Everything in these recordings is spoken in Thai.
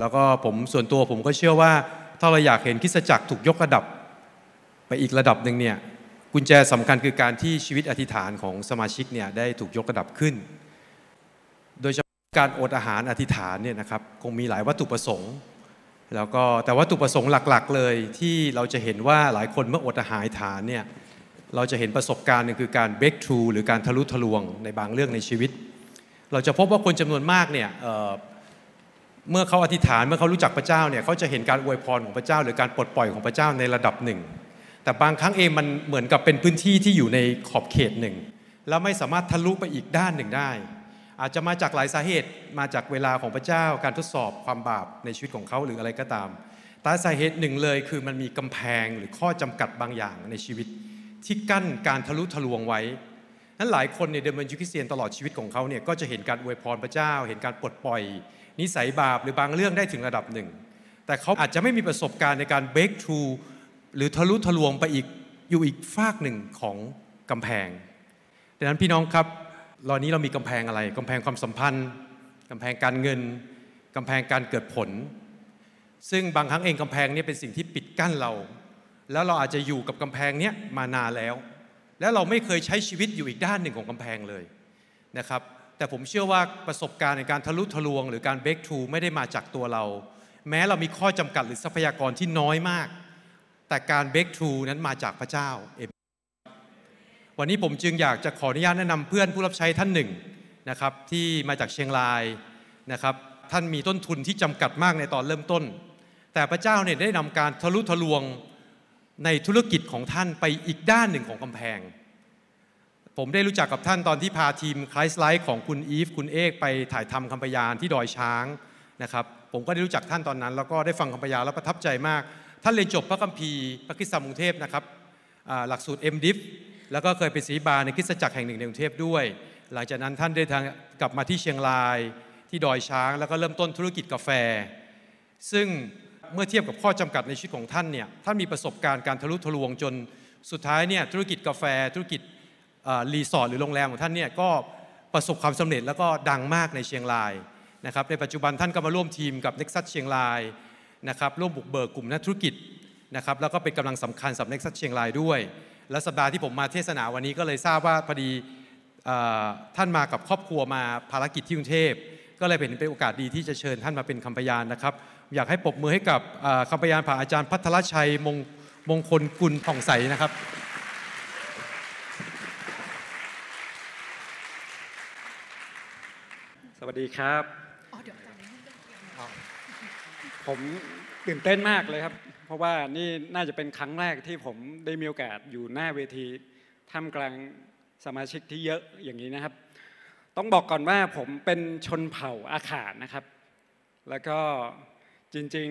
แล้วก็ผมส่วนตัวผมก็เชื่อว่าถ้าเราอยากเห็นคิสจักรถูกยกระดับ ไปอีกระดับหนึ่งเนี่ยกุญแจสำคัญคือการที่ชีวิตอธิษฐานของสมาชิกเนี่ยได้ถูกยกระดับขึ้น โดยเฉพาะการอดอาหารอธิษฐานเนี่ยนะครับคงมีหลายวัตถุประสงค์ แล้วก็แต่วัตถุประสงค์หลักๆเลยที่เราจะเห็นว่าหลายคนเมื่ออดอาหารฐานเนี่ยเราจะเห็นประสบการณ์นึงคือการเบรกทรูหรือการทะลุทะลวงในบางเรื่องในชีวิต เราจะพบว่าคนจำนวนมากเนี่ยเมื่อเขาอธิษฐาน เมื่อเขารู้จักพระเจ้าเนี่ยเขาจะเห็นการอวยพรของพระเจ้า หรือการปลดปล่อยของพระเจ้าในระดับหนึ่ง แต่บางครั้งเองมันเหมือนกับเป็นพื้นที่ที่อยู่ในขอบเขตหนึ่ง แล้วไม่สามารถทะลุไปอีกด้านหนึ่งได้ อาจจะมาจากหลายสาเหตุมาจากเวลาของพระเจ้าการทดสอบความบาปในชีวิตของเขาหรืออะไรก็ตามแต่สาเหตุหนึ่งเลยคือมันมีกำแพงหรือข้อจำกัดบางอย่างในชีวิต ที่กั้นการทะลุทะลวงไว้นั้นหลายคนในเดิมนินชีวิเซียนตลอดชีวิตของเขาเนี่ยก็จะเห็นการอวยพรพระเจ้าเห็นการปลดปล่อยนิสัยบาปหรือบางเรื่องได้ถึงระดับหนึ่ง แต่เขาอาจจะไม่มีประสบการณ์ในการเบรกทรูหรือทะลุทะลวงไปอีกอยู่อีกฟากหนึ่งของกำแพงดังนั้นพี่น้องครับตอนนี้เรามีกำแพงอะไรกำแพงความสัมพันธ์กำแพงการเงินกำแพงการเกิดผล ซึ่งบางครั้งเองกำแพงนี้เป็นสิ่งที่ปิดกั้นเรา แล้วเราอาจจะอยู่กับกำแพงนี้มานานแล้ว และเราไม่เคยใช้ชีวิตอยู่อีกด้านหนึ่งของกำแพงเลยนะครับแต่ผมเชื่อว่าประสบการณ์ในการทะลุทะลวง หรือการเบรกทูไม่ได้มาจากตัวเรา แม้เรามีข้อจำกัดหรือทรัพยากรที่น้อยมาก แต่การเบรกทูนั้นมาจากพระเจ้าเอวันนี้ผมจึงอยากจะขออนุญาตแนะนำเพื่อนผู้รับใช้ท่านหนึ่งนะครับที่มาจากเชียงรายนะครับท่านมีต้นทุนที่จำกัดมากในตอนเริ่มต้น แต่พระเจ้าเนี่ยได้นำการทะลุทะลวงในธุรกิจของท่านไปอีกด้านหนึ่งของกำแพงผมได้รู้จักกับท่านตอนที่พาทีมคลายสไลด์ของคุณอีฟ คุณเอกไปถ่ายทำคำพยานที่ดอยช้างนะครับผมก็ได้รู้จักท่านตอนนั้น แล้วก็ได้ฟังคำพยานแล้วประทับใจมาก ท่านเรียนจบพระคัมภีร์พระคิสตมุงเทพนะครับหลักสูตร m d i ฟแล้วก็เคยเป็นศรีบาในคิสจักรแห่งหนึ่งในกรุงเทพด้วย หลังจากนั้นท่านได้ทางกลับมาที่เชียงราย ที่ดอยช้าง แล้วก็เริ่มต้นธุรกิจกาแฟ ซึ่งเมื่อเทียบกับข้อจำกัดในชีวิตของท่านเนี่ยท่านมีประสบการณ์การทะลุทะลวงจนสุดท้ายเนี่ยธุรกิจกาแฟ ธุรกิจรีสอร์ทหรือโรงแรมของท่านเนี่ยก็ประสบความสำเร็จ แล้วก็ดังมากในเชียงรายนะครับในปัจจุบันท่านก็มาร่วมทีมกับเน็กซัสเชียงรายนะครับ ร่วมบุกเบิกกลุ่มนักธุรกิจนะครับแล้วก็เป็นกำลังสำคัญสำหรับเน็กซัสเชียงรายด้วย และสัปดาห์ที่ผมมาเทศนาวันนี้ก็เลยทราบว่าพอดีท่านมากับครอบครัวมาภารกิจที่กรุงเทพก็เลยเป็นเป็นโอกาสดีที่จะเชิญท่านมาเป็นคำพยานนะครับ อยากให้ปรบมือให้กับคำพยานผ่าอาจารย์พัทรชัยมงมงคลกุลผ่องใสนะครับวัสดีครับผมตื่นเต้นมากเลยครับ เพราะว่านี่น่าจะเป็นครั้งแรกที่ผมได้มีโอกาสอยู่หน้าเวทีท่ามกลางสมาชิกที่เยอะอย่างนี้นะครับ ต้องบอกก่อนว่าผมเป็นชนเผ่าอาขานะครับ แล้วก็จริง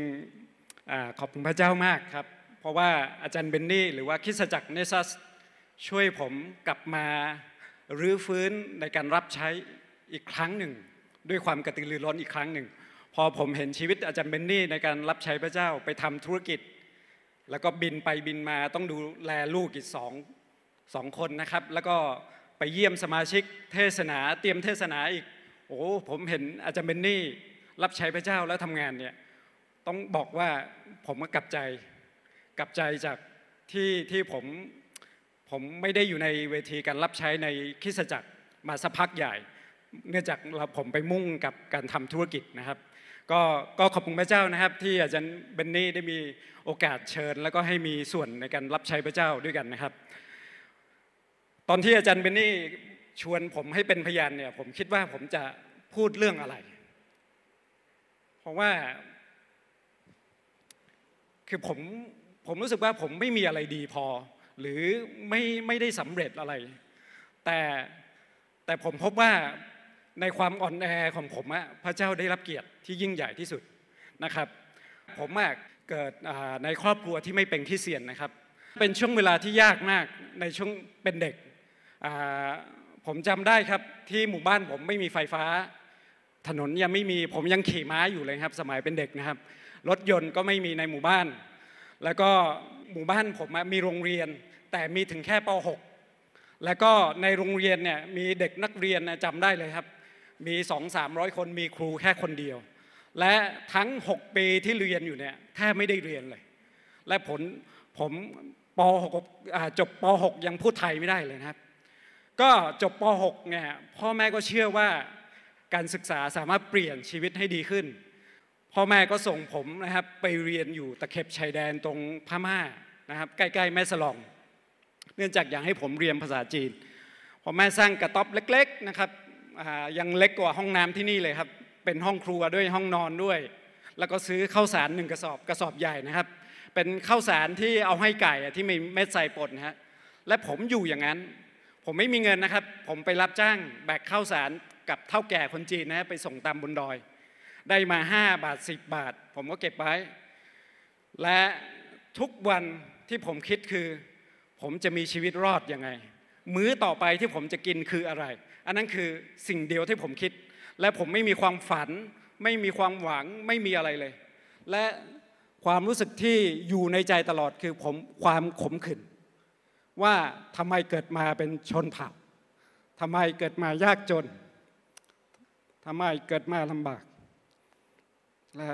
ๆขอบคุณพระเจ้ามากครับเพราะว่าอาจารย์เบนนี่ หรือว่าคิสจักรเนซัสช่วยผมกลับมารื้อฟื้นในการรับใช้อีกครั้งหนึ่งด้วยความกระตือรือร้นอีกครั้งหนึ่ง พอผมเห็นชีวิตอาจารย์เบนนี่ในการรับใช้พระเจ้าไปทำธุรกิจ แล้วก็บินไปบินมาต้องดูแลลูกอีกสองสองคนนะครับ แล้วก็ไปเยี่ยมสมาชิกเทศนาเตรียมเทศนาอีกโอ้ผมเห็นอาจารย์เบนนี่รับใช้พระเจ้าแล้วทำงานเนี่ยต้องบอกว่าผมก็กลับใจกลับใจจากที่ที่ผมผมไม่ได้อยู่ในเวทีการรับใช้ในคริสตจักรมาสักพักใหญ่เนื่องจากเราผมไปมุ่งกับการทำธุรกิจนะครับ ก็ก็ขอบคุณพระเจ้านะครับ ที่อาจารย์เบนนี่ได้มีโอกาสเชิญ แล้วก็ให้มีส่วนในการรับใช้พระเจ้าด้วยกันนะครับ ตอนที่อาจารย์เบนนี่ชวนผมให้เป็นพยานเนี่ย ผมคิดว่าผมจะพูดเรื่องอะไรเพราะว่าคือผมผมรู้สึกว่าผมไม่มีอะไรดีพอ หรือไม่ไม่ได้สำเร็จอะไร แต่แต่ผมพบว่าในความอ่อนแอของผมอะพระเจ้าได้รับเกียรติที่ยิ่งใหญ่ที่สุดนะครับ ผมมากเกิดในครอบครัวที่ไม่เป็นที่เสียนนะครับ เป็นช่วงเวลาที่ยากมากในช่วงเป็นเด็กผมจำได้ครับที่หมู่บ้านผมไม่มีไฟฟ้า ถนนยังไม่มีผมยังขี่ม้าอยู่เลยครับสมัยเป็นเด็กนะครับ รถยนต์ก็ไม่มีในหมู่บ้าน แล้วก็หมู่บ้านผมมีโรงเรียนแต่มีถึงแค่ป .6 แล้วก็ในโรงเรียนเนี่ยมีเด็กนักเรียนจำได้เลยครับมี 2 3 0 0 คนมีครูแค่คนเดียว และทั้ง 6 ปีที่เรียนอยู่เนี่ยแทบไม่ได้เรียนเลย และผลผมป .6 จบป .6 ยังพูดไทยไม่ได้เลยนะครับ ก็จบป .6 เนี่ยพ่อแม่ก็เชื่อว่าการศึกษาสามารถเปลี่ยนชีวิตให้ดีขึ้น พ่อแม่ก็ส่งผมนะครับไปเรียนอยู่ตะเข็บชายแดนตรงพม่านะครับ ใกล้ๆ แม่สลอง เนื่องจากอยากให้ผมเรียนภาษาจีนพอแม่สร้างกระต๊อบเล็ก ๆ นะครับยังเล็กกว่าห้องน้ำที่นี่เลยครับ เป็นห้องครัวด้วยห้องนอนด้วย แล้วก็ซื้อข้าวสารหนึ่งกระสอบ กระสอบใหญ่นะครับ เป็นข้าวสารที่เอาให้ไก่ที่มีเม็ดใส่ปนฮะและผมอยู่อย่างนั้น ผมไม่มีเงินนะครับ ผมไปรับจ้าง แบกข้าวสารกับเท่าแก่คนจีนนะะไปส่งตามบนดอย ได้มา 5 บาท 10 บาท ผมก็เก็บไว้ และทุกวันที่ผมคิดคือ ผมจะมีชีวิตรอดอยังไง มื้อต่อไปที่ผมจะกินคืออะไรอันนั้นคือสิ่งเดียวที่ผมคิด และผมไม่มีความฝันไม่มีความหวังไม่มีอะไรเลย และความรู้สึกที่อยู่ในใจตลอดคือผมความขมขื่นว่าทำไมเกิดมาเป็นชนเผ่าทำไมเกิดมายากจนทำไมเกิดมาลำบาก และ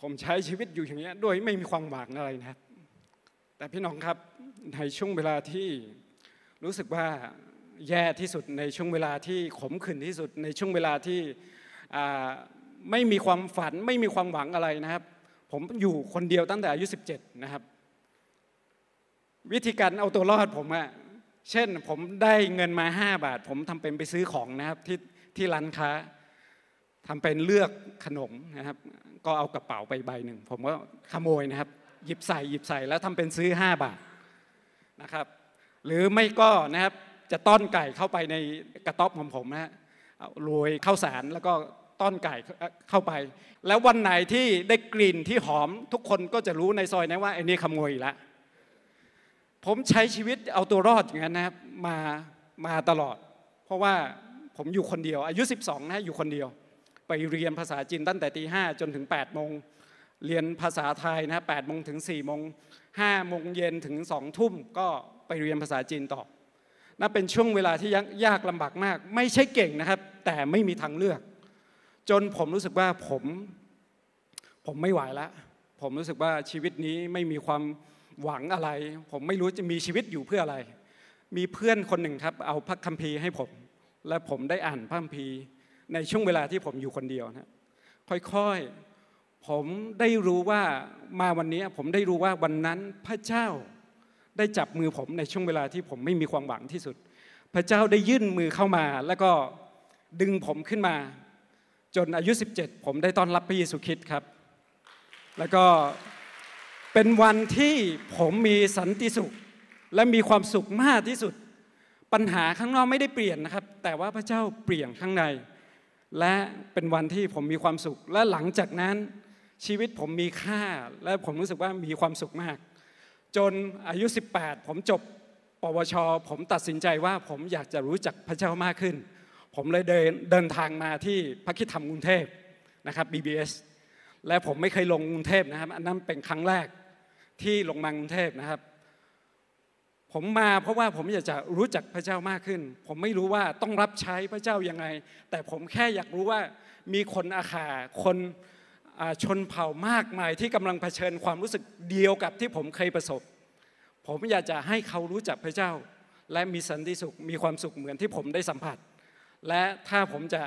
ผมใช้ชีวิตอยู่อย่างนี้ด้วยไม่มีความหวังอะไรนะครับแต่พี่น้องครับในช่วงเวลาที่รู้สึกว่าแย่ที่สุดในช่วงเวลาที่ขมขื่นที่สุดในช่วงเวลาที่ไม่มีความฝันไม่มีความหวังอะไรนะครับ ผมอยู่คนเดียวตั้งแต่อายุ17นะครับ วิธีการเอาตัวรอด ผมอะเช่นผมได้เงินมา5บาท ผมทำเป็นไปซื้อของนะครับที่ที่ร้านค้าทำเป็นเลือกขนมนะครับ ก็เอากระเป๋าไปใบหนึ่งผมก็ขโมยนะครับ หยิบใส่หยิบใส่แล้วทำเป็นซื้อ5บาทนะครับ หรือไม่ก็นะครับจะต้อนไก่เข้าไปในกระต๊อบของผมนะฮะรรยข้าวสารแล้วก็ต้อนไก่เข้าไป แล้ววันไหนที่ได้กลิ่นที่หอมทุกคนก็จะรู้ในซอยนะว่าไอ้นี่ขโมยละผมใช้ชีวิตเอาตัวรอดอย่างนั้นนะครับมามาตลอด เพราะว่าผมอยู่คนเดียวอายุ 12นะอยู่คนเดียว ไปเรียนภาษาจีนตั้งแต่ตีห้จนถึง8โมงเรียนภาษาไทยนะแปดโมงถึง4ี่โมงห้าโมงเย็นถึงสองทุ่มก็ไปเรียนภาษาจีนต่อนันเป็นช่วงเวลาที่ยากลำบากมาก ไม่ใช่เก่งนะครับ แต่ไม่มีทางเลือก จนผมรู้สึกว่าผมผมไม่ไหวแล้วผมรู้สึกว่าชีวิตนี้ไม่มีความหวังอะไร ผมไม่รู้จะมีชีวิตอยู่เพื่ออะไร มีเพื่อนคนหนึ่งครับ เอาพระคัมภีร์ให้ผม และผมได้อ่านพระคัมภีร์ในช่วงเวลาที่ผมอยู่คนเดียวนะค่อยๆผมได้รู้ว่ามาวันนี้ผมได้รู้ว่าวันนั้นพระเจ้าได้จับมือผมในช่วงเวลาที่ผมไม่มีความหวังที่สุด พระเจ้าได้ยื่นมือเข้ามา แล้วก็ดึงผมขึ้นมาจนอายุ 17 ผมได้ต้อนรับพระเยซูคริสต์ครับ แล้วก็เป็นวันที่ผมมีสันติสุขและมีความสุขมากที่สุด ปัญหาข้างนอกไม่ได้เปลี่ยนนะครับ แต่ว่าพระเจ้าเปลี่ยนข้างใน และเป็นวันที่ผมมีความสุข และหลังจากนั้นชีวิตผมมีค่าและผมรู้สึกว่ามีความสุขมากจนอายุ 18 ผมจบปวช ผมตัดสินใจว่าผมอยากจะรู้จักพระเจ้ามากขึ้น ผมเลยเดินเดินทางมาที่พระคิดธรรมกรุงเทพนะครับ BBS และผมไม่เคยลงกรุงเทพนะครับอันนั้นเป็นครั้งแรกที่ลงมากรุงเทพนะครับ ผมมาเพราะว่าผมอยากจะรู้จักพระเจ้ามากขึ้น ผมไม่รู้ว่าต้องรับใช้พระเจ้ายังไง แต่ผมแค่อยากรู้ว่ามีคนอาขาคนชนเผ่ามากมายที่กำลังเผชิญความรู้สึกเดียวกับที่ผมเคยประสบ ผมอยากจะให้เขารู้จักพระเจ้า และมีสันติสุขมีความสุขเหมือนที่ผมได้สัมผัส และถ้าผมจะ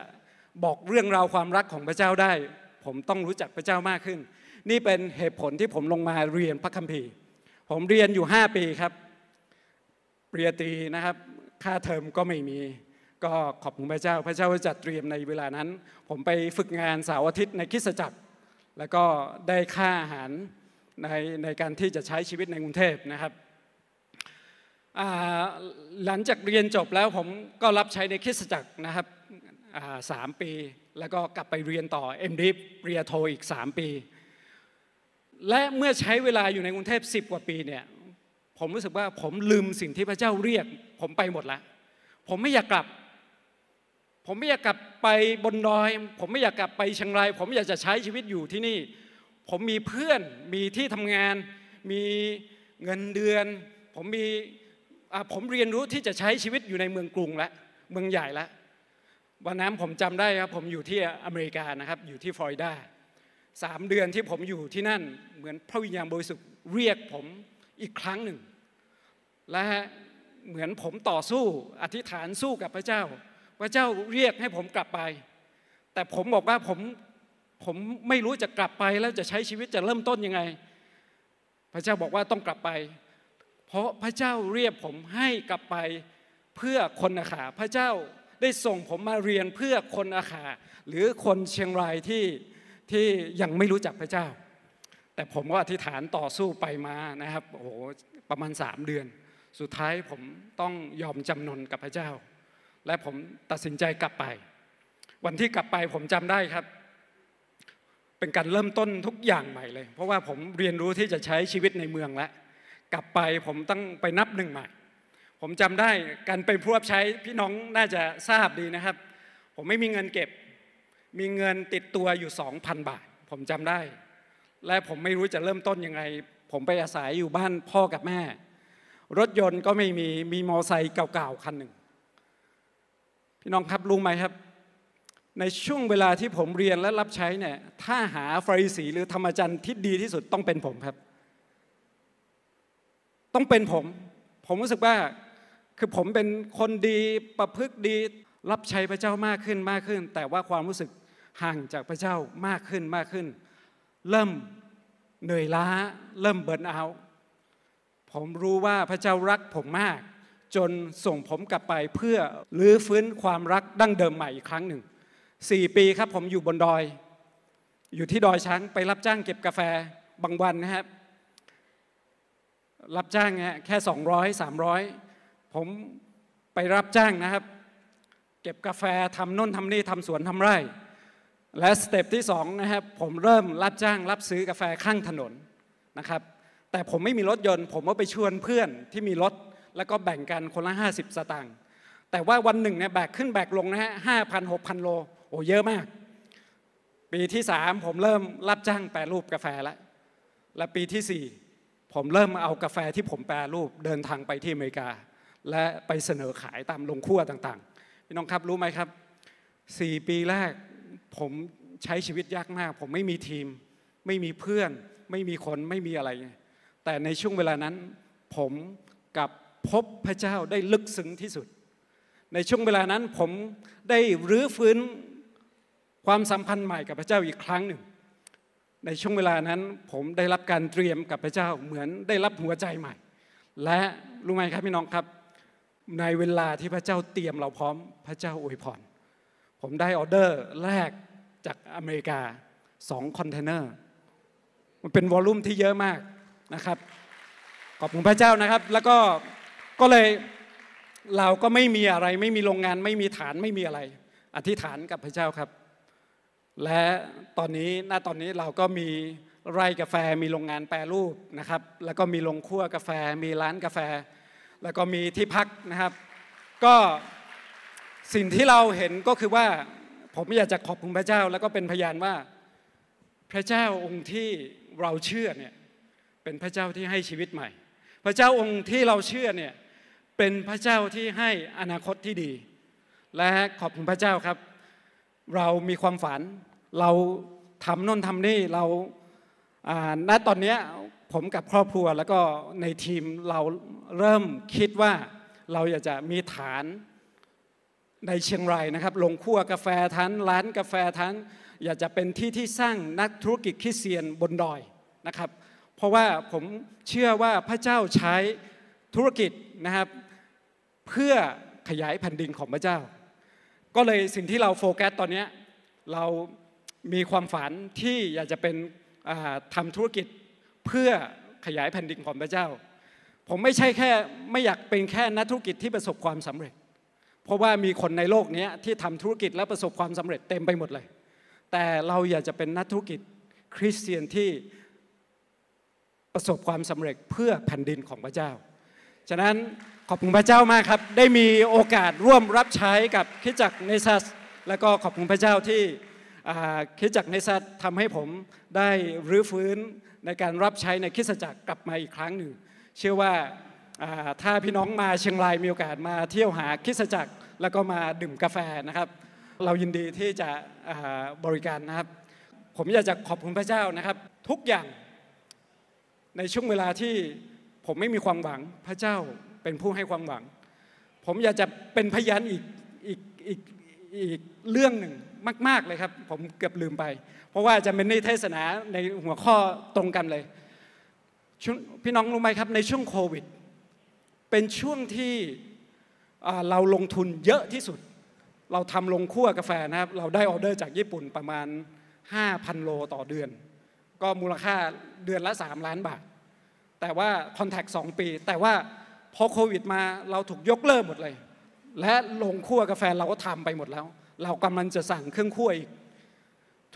บอกเรื่องราวความรักของพระเจ้าได้ ผมต้องรู้จักพระเจ้ามากขึ้น นี่เป็นเหตุผลที่ผมลงมาเรียนพระคัมภีร์ ผมเรียนอยู่ 5 ปีครับเปรียตรีนะครับ ค่าเทอมก็ไม่มี ก็ขอบคุณพระเจ้าพระเจ้าจัดเตรียมในเวลานั้น ผมไปฝึกงานเสาร์อาทิตย์ในคริสตจักรแล้วก็ได้ค่าอาหารในในการที่จะใช้ชีวิตในกรุงเทพนะครับหลังจากเรียนจบแล้วผมก็รับใช้ในคริสตจักรนะครับสามปี แล้วก็กลับไปเรียนต่อเ MD ปริยโทอีก3 ปี และเมื่อใช้เวลาอยู่ในกรุงเทพ10 กว่าปีเนี่ยผมรู้สึกว่าผมลืมสิ่งที่พระเจ้าเรียก ผมไปหมดแล้วผมไม่อยากกลับผมไม่อยากกลับไปบนดอย ผมไม่อยากกลับไปเชียงราย ผมอยากจะใช้ชีวิตอยู่ที่นี่ ผมมีเพื่อน มีที่ทำงาน มีเงินเดือน ผมมีผมเรียนรู้ที่จะใช้ชีวิตอยู่ในเมืองกรุงและ เมืองใหญ่ละ วันนั้นผมจำได้ครับ ผมอยู่ที่อเมริกานะครับ อยู่ที่ฟลอริดาสามเดือนที่ผมอยู่ที่นั่น เหมือนพระวิญญาณบริสุทธิ์เรียกผมอีกครั้งหนึ่ง และเหมือนผมต่อสู้ อธิษฐานสู้กับพระเจ้าพระเจ้าเรียกให้ผมกลับไป แต่ผมบอกว่าผมผมไม่รู้จะกลับไป แล้วจะใช้ชีวิตจะเริ่มต้นยังไง พระเจ้าบอกว่าต้องกลับไป เพราะพระเจ้าเรียกผมให้กลับไปเพื่อคนอาขาพระเจ้าได้ส่งผมมาเรียนเพื่อคนอาขาหรือคนเชียงรายที่ที่ยังไม่รู้จักพระเจ้า แต่ผมก็อธิษฐานต่อสู้ไปมานะครับ โอ้โห ประมาณสามเดือน สุดท้ายผมต้องยอมจำนนกับพระเจ้าและผมตัดสินใจกลับไป วันที่กลับไปผมจำได้ครับ เป็นการเริ่มต้นทุกอย่างใหม่เลย เพราะว่าผมเรียนรู้ที่จะใช้ชีวิตในเมืองแล้วกลับไปผมต้องไปนับหนึ่งใหม่ ผมจำได้การไปผู้รับใช้พี่น้องน่าจะทราบดีนะครับ ผมไม่มีเงินเก็บ มีเงินติดตัวอยู่2,000บาทผมจำได้ และผมไม่รู้จะเริ่มต้นยังไง ผมไปอาศัยอยู่บ้านพ่อกับแม่ รถยนต์ก็ไม่มีมีมอไซค์เก่าๆคันหนึ่งี่น้องครับรู้ไหมครับ ในช่วงเวลาที่ผมเรียนและรับใช้เนี่ย ถ้าหาฟรีสีหรือธรรมจันทร์ที่ดีที่สุดต้องเป็นผมครับ ต้องเป็นผมผมรู้สึกว่าคือผมเป็นคนดีประพฤติดี รับใช้พระเจ้ามากขึ้นมากขึ้น แต่ว่าความรู้สึกห่างจากพระเจ้ามากขึ้นมากขึ้น เริ่มเหนื่อยล้า เริ่มเบิร์นเอา ผมรู้ว่าพระเจ้ารักผมมากจนส่งผมกลับไปเพื่อรื้อฟื้นความรักดั้งเดิมใหม่อีกครั้งหนึ่งสี่ปีครับผมอยู่บนดอย อยู่ที่ดอยช้างไปรับจ้าง เก็บกาแฟบางวันนะครับรับจ้างแค่200 300 ผมไปรับจ้างนะครับ เก็บกาแฟทำน่นทำนี่ทำสวนทำไร่ และสเต็ปที่2นะครับผมเริ่มรับจ้าง รับซื้อกาแฟข้างถนนนะครับแต่ผมไม่มีรถยนต์ ผมก็ไปชวนเพื่อนที่มีรถแล้วก็แบ่งกันคนละ 50 สตางค์แต่ว่าวันหนึ่งเนี่ยแบกขึ้นแบกลงนะฮะห้าพันหกพันโล โอ้เยอะมาก ปีที่สามผมเริ่มรับจ้างแปรรูปกาแฟแล้วและปีที่สี่ผมเริ่มเอากาแฟที่ผมแปรรูปเดินทางไปที่อเมริกา และไปเสนอขายตามลงคั่วต่างๆพี่น้องครับรู้ไหมครับสี่ปีแรกผมใช้ชีวิตยากมาก ผมไม่มีทีม ไม่มีเพื่อน ไม่มีคนไม่มีอะไร แต่ในช่วงเวลานั้น ผมกับพบพระเจ้าได้ลึกซึ้งที่สุด ในช่วงเวลานั้นผมได้รื้อฟื้นความสัมพันธ์ใหม่กับพระเจ้าอีกครั้งหนึ่ง ในช่วงเวลานั้น ผมได้รับการเตรียมกับพระเจ้าเหมือนได้รับหัวใจใหม่ และรู้ไหมครับพี่น้องครับ ในเวลาที่พระเจ้าเตรียมเราพร้อมพระเจ้าอวยพร ผมได้ออเดอร์แรกจากอเมริกาสองคอนเทนเนอร์ มันเป็นวอลลุ่มที่เยอะมากนะครับขอบคุณพระเจ้านะครับแล้วก็ก็เลยเราก็ไม่มีอะไร ไม่มีโรงงานไม่มีฐานไม่มีอะไรอธิษฐานกับพระเจ้าครับ และตอนนี้ณตอนนี้เราก็มีไร่กาแฟ มีโรงงานแปรรูปนะครับ แล้วก็มีโรงคั่วกาแฟมีร้านกาแฟ แล้วก็มีที่พักนะครับ ก็สิ่งที่เราเห็นก็คือว่าผมอยากจะขอบคุณพระเจ้าแล้วก็เป็นพยานว่าพระเจ้าองค์ที่เราเชื่อเนี่ยเป็นพระเจ้าที่ให้ชีวิตใหม่ พระเจ้าองค์ที่เราเชื่อเนี่ยเป็นพระเจ้าที่ให้อนาคตที่ดี และขอบคุณพระเจ้าครับ เรามีความฝัน เราทำน่นทำนี่เราณตอนนี้ผมกับครอบครัวแล้วก็ในทีมเราเริ่มคิดว่าเราอยากจะมีฐานในเชียงรายนะครับ ลงคั่วกาแฟทันร้านกาแฟทันอยากจะเป็นที่ที่สร้างนักธุรกิจคิเซียนบนดอยนะครับ เพราะว่าผมเชื่อว่าพระเจ้าใช้ธุรกิจนะครับเพื่อขยายแผ่นดินของพระเจ้า ก็เลยสิ่งที่เราโฟกัสตอนนี้เรามีความฝันที่อยากจะเป็นทำธุรกิจเพื่อขยายแผ่นดินของพระเจ้า ผมไม่ใช่แค่ไม่อยากเป็นแค่นักธุรกิจที่ประสบความสำเร็จ เพราะว่ามีคนในโลกนี้ที่ทำธุรกิจและประสบความสำเร็จเต็มไปหมดเลย แต่เราอยากจะเป็นนักธุรกิจคริสเตียนที่ประสบความสำเร็จเพื่อแผ่นดินของพระเจ้าฉะนั้นขอบคุณพระเจ้ามากครับ ได้มีโอกาสร่วมรับใช้กับคิดจักเนซัส แล้วก็ขอบคุณพระเจ้าที่คิดจักเนซัสทำให้ผมได้รื้อฟื้นในการรับใช้ในคิดจักรกลับมาอีกครั้งหนึ่ง เชื่อว่าถ้าพี่น้องมาเชียงรายมีโอกาสมาเที่ยวหาคิดจักรแล้วก็มาดื่มกาแฟนะครับ เรายินดีที่จะบริการนะครับ ผมอยากจะขอบคุณพระเจ้านะครับทุกอย่างในช่วงเวลาที่ผมไม่มีความหวังพระเจ้าป็นผู้ให้ความหวัง ผมอยากจะเป็นพยานอีกอีกอีกอีกเรื่องหนึ่งมาก ๆเลยครับ ผมเกือบลืมไป เพราะว่าจะเป็นในเทศนาในหัวข้อตรงกันเลยพี่น้องรู้ไหมครับในช่วงโควิด เป็นช่วงที่เราลงทุนเยอะที่สุด เราทำลงคั่วกาแฟนะครับเราได้ออเดอร์จากญี่ปุ่นประมาณ5,000โลต่อเดือนก็มูลค่าเดือนละ 3 ล้านบาทแต่ว่าคอนแทค2ปี แต่ว่าพอโควิดมาเราถูกยกเลิกหมดเลย และลงคั่วกาแฟเราก็ทำไปหมดแล้ว เรากำลังจะสั่งเครื่องคั่วอีก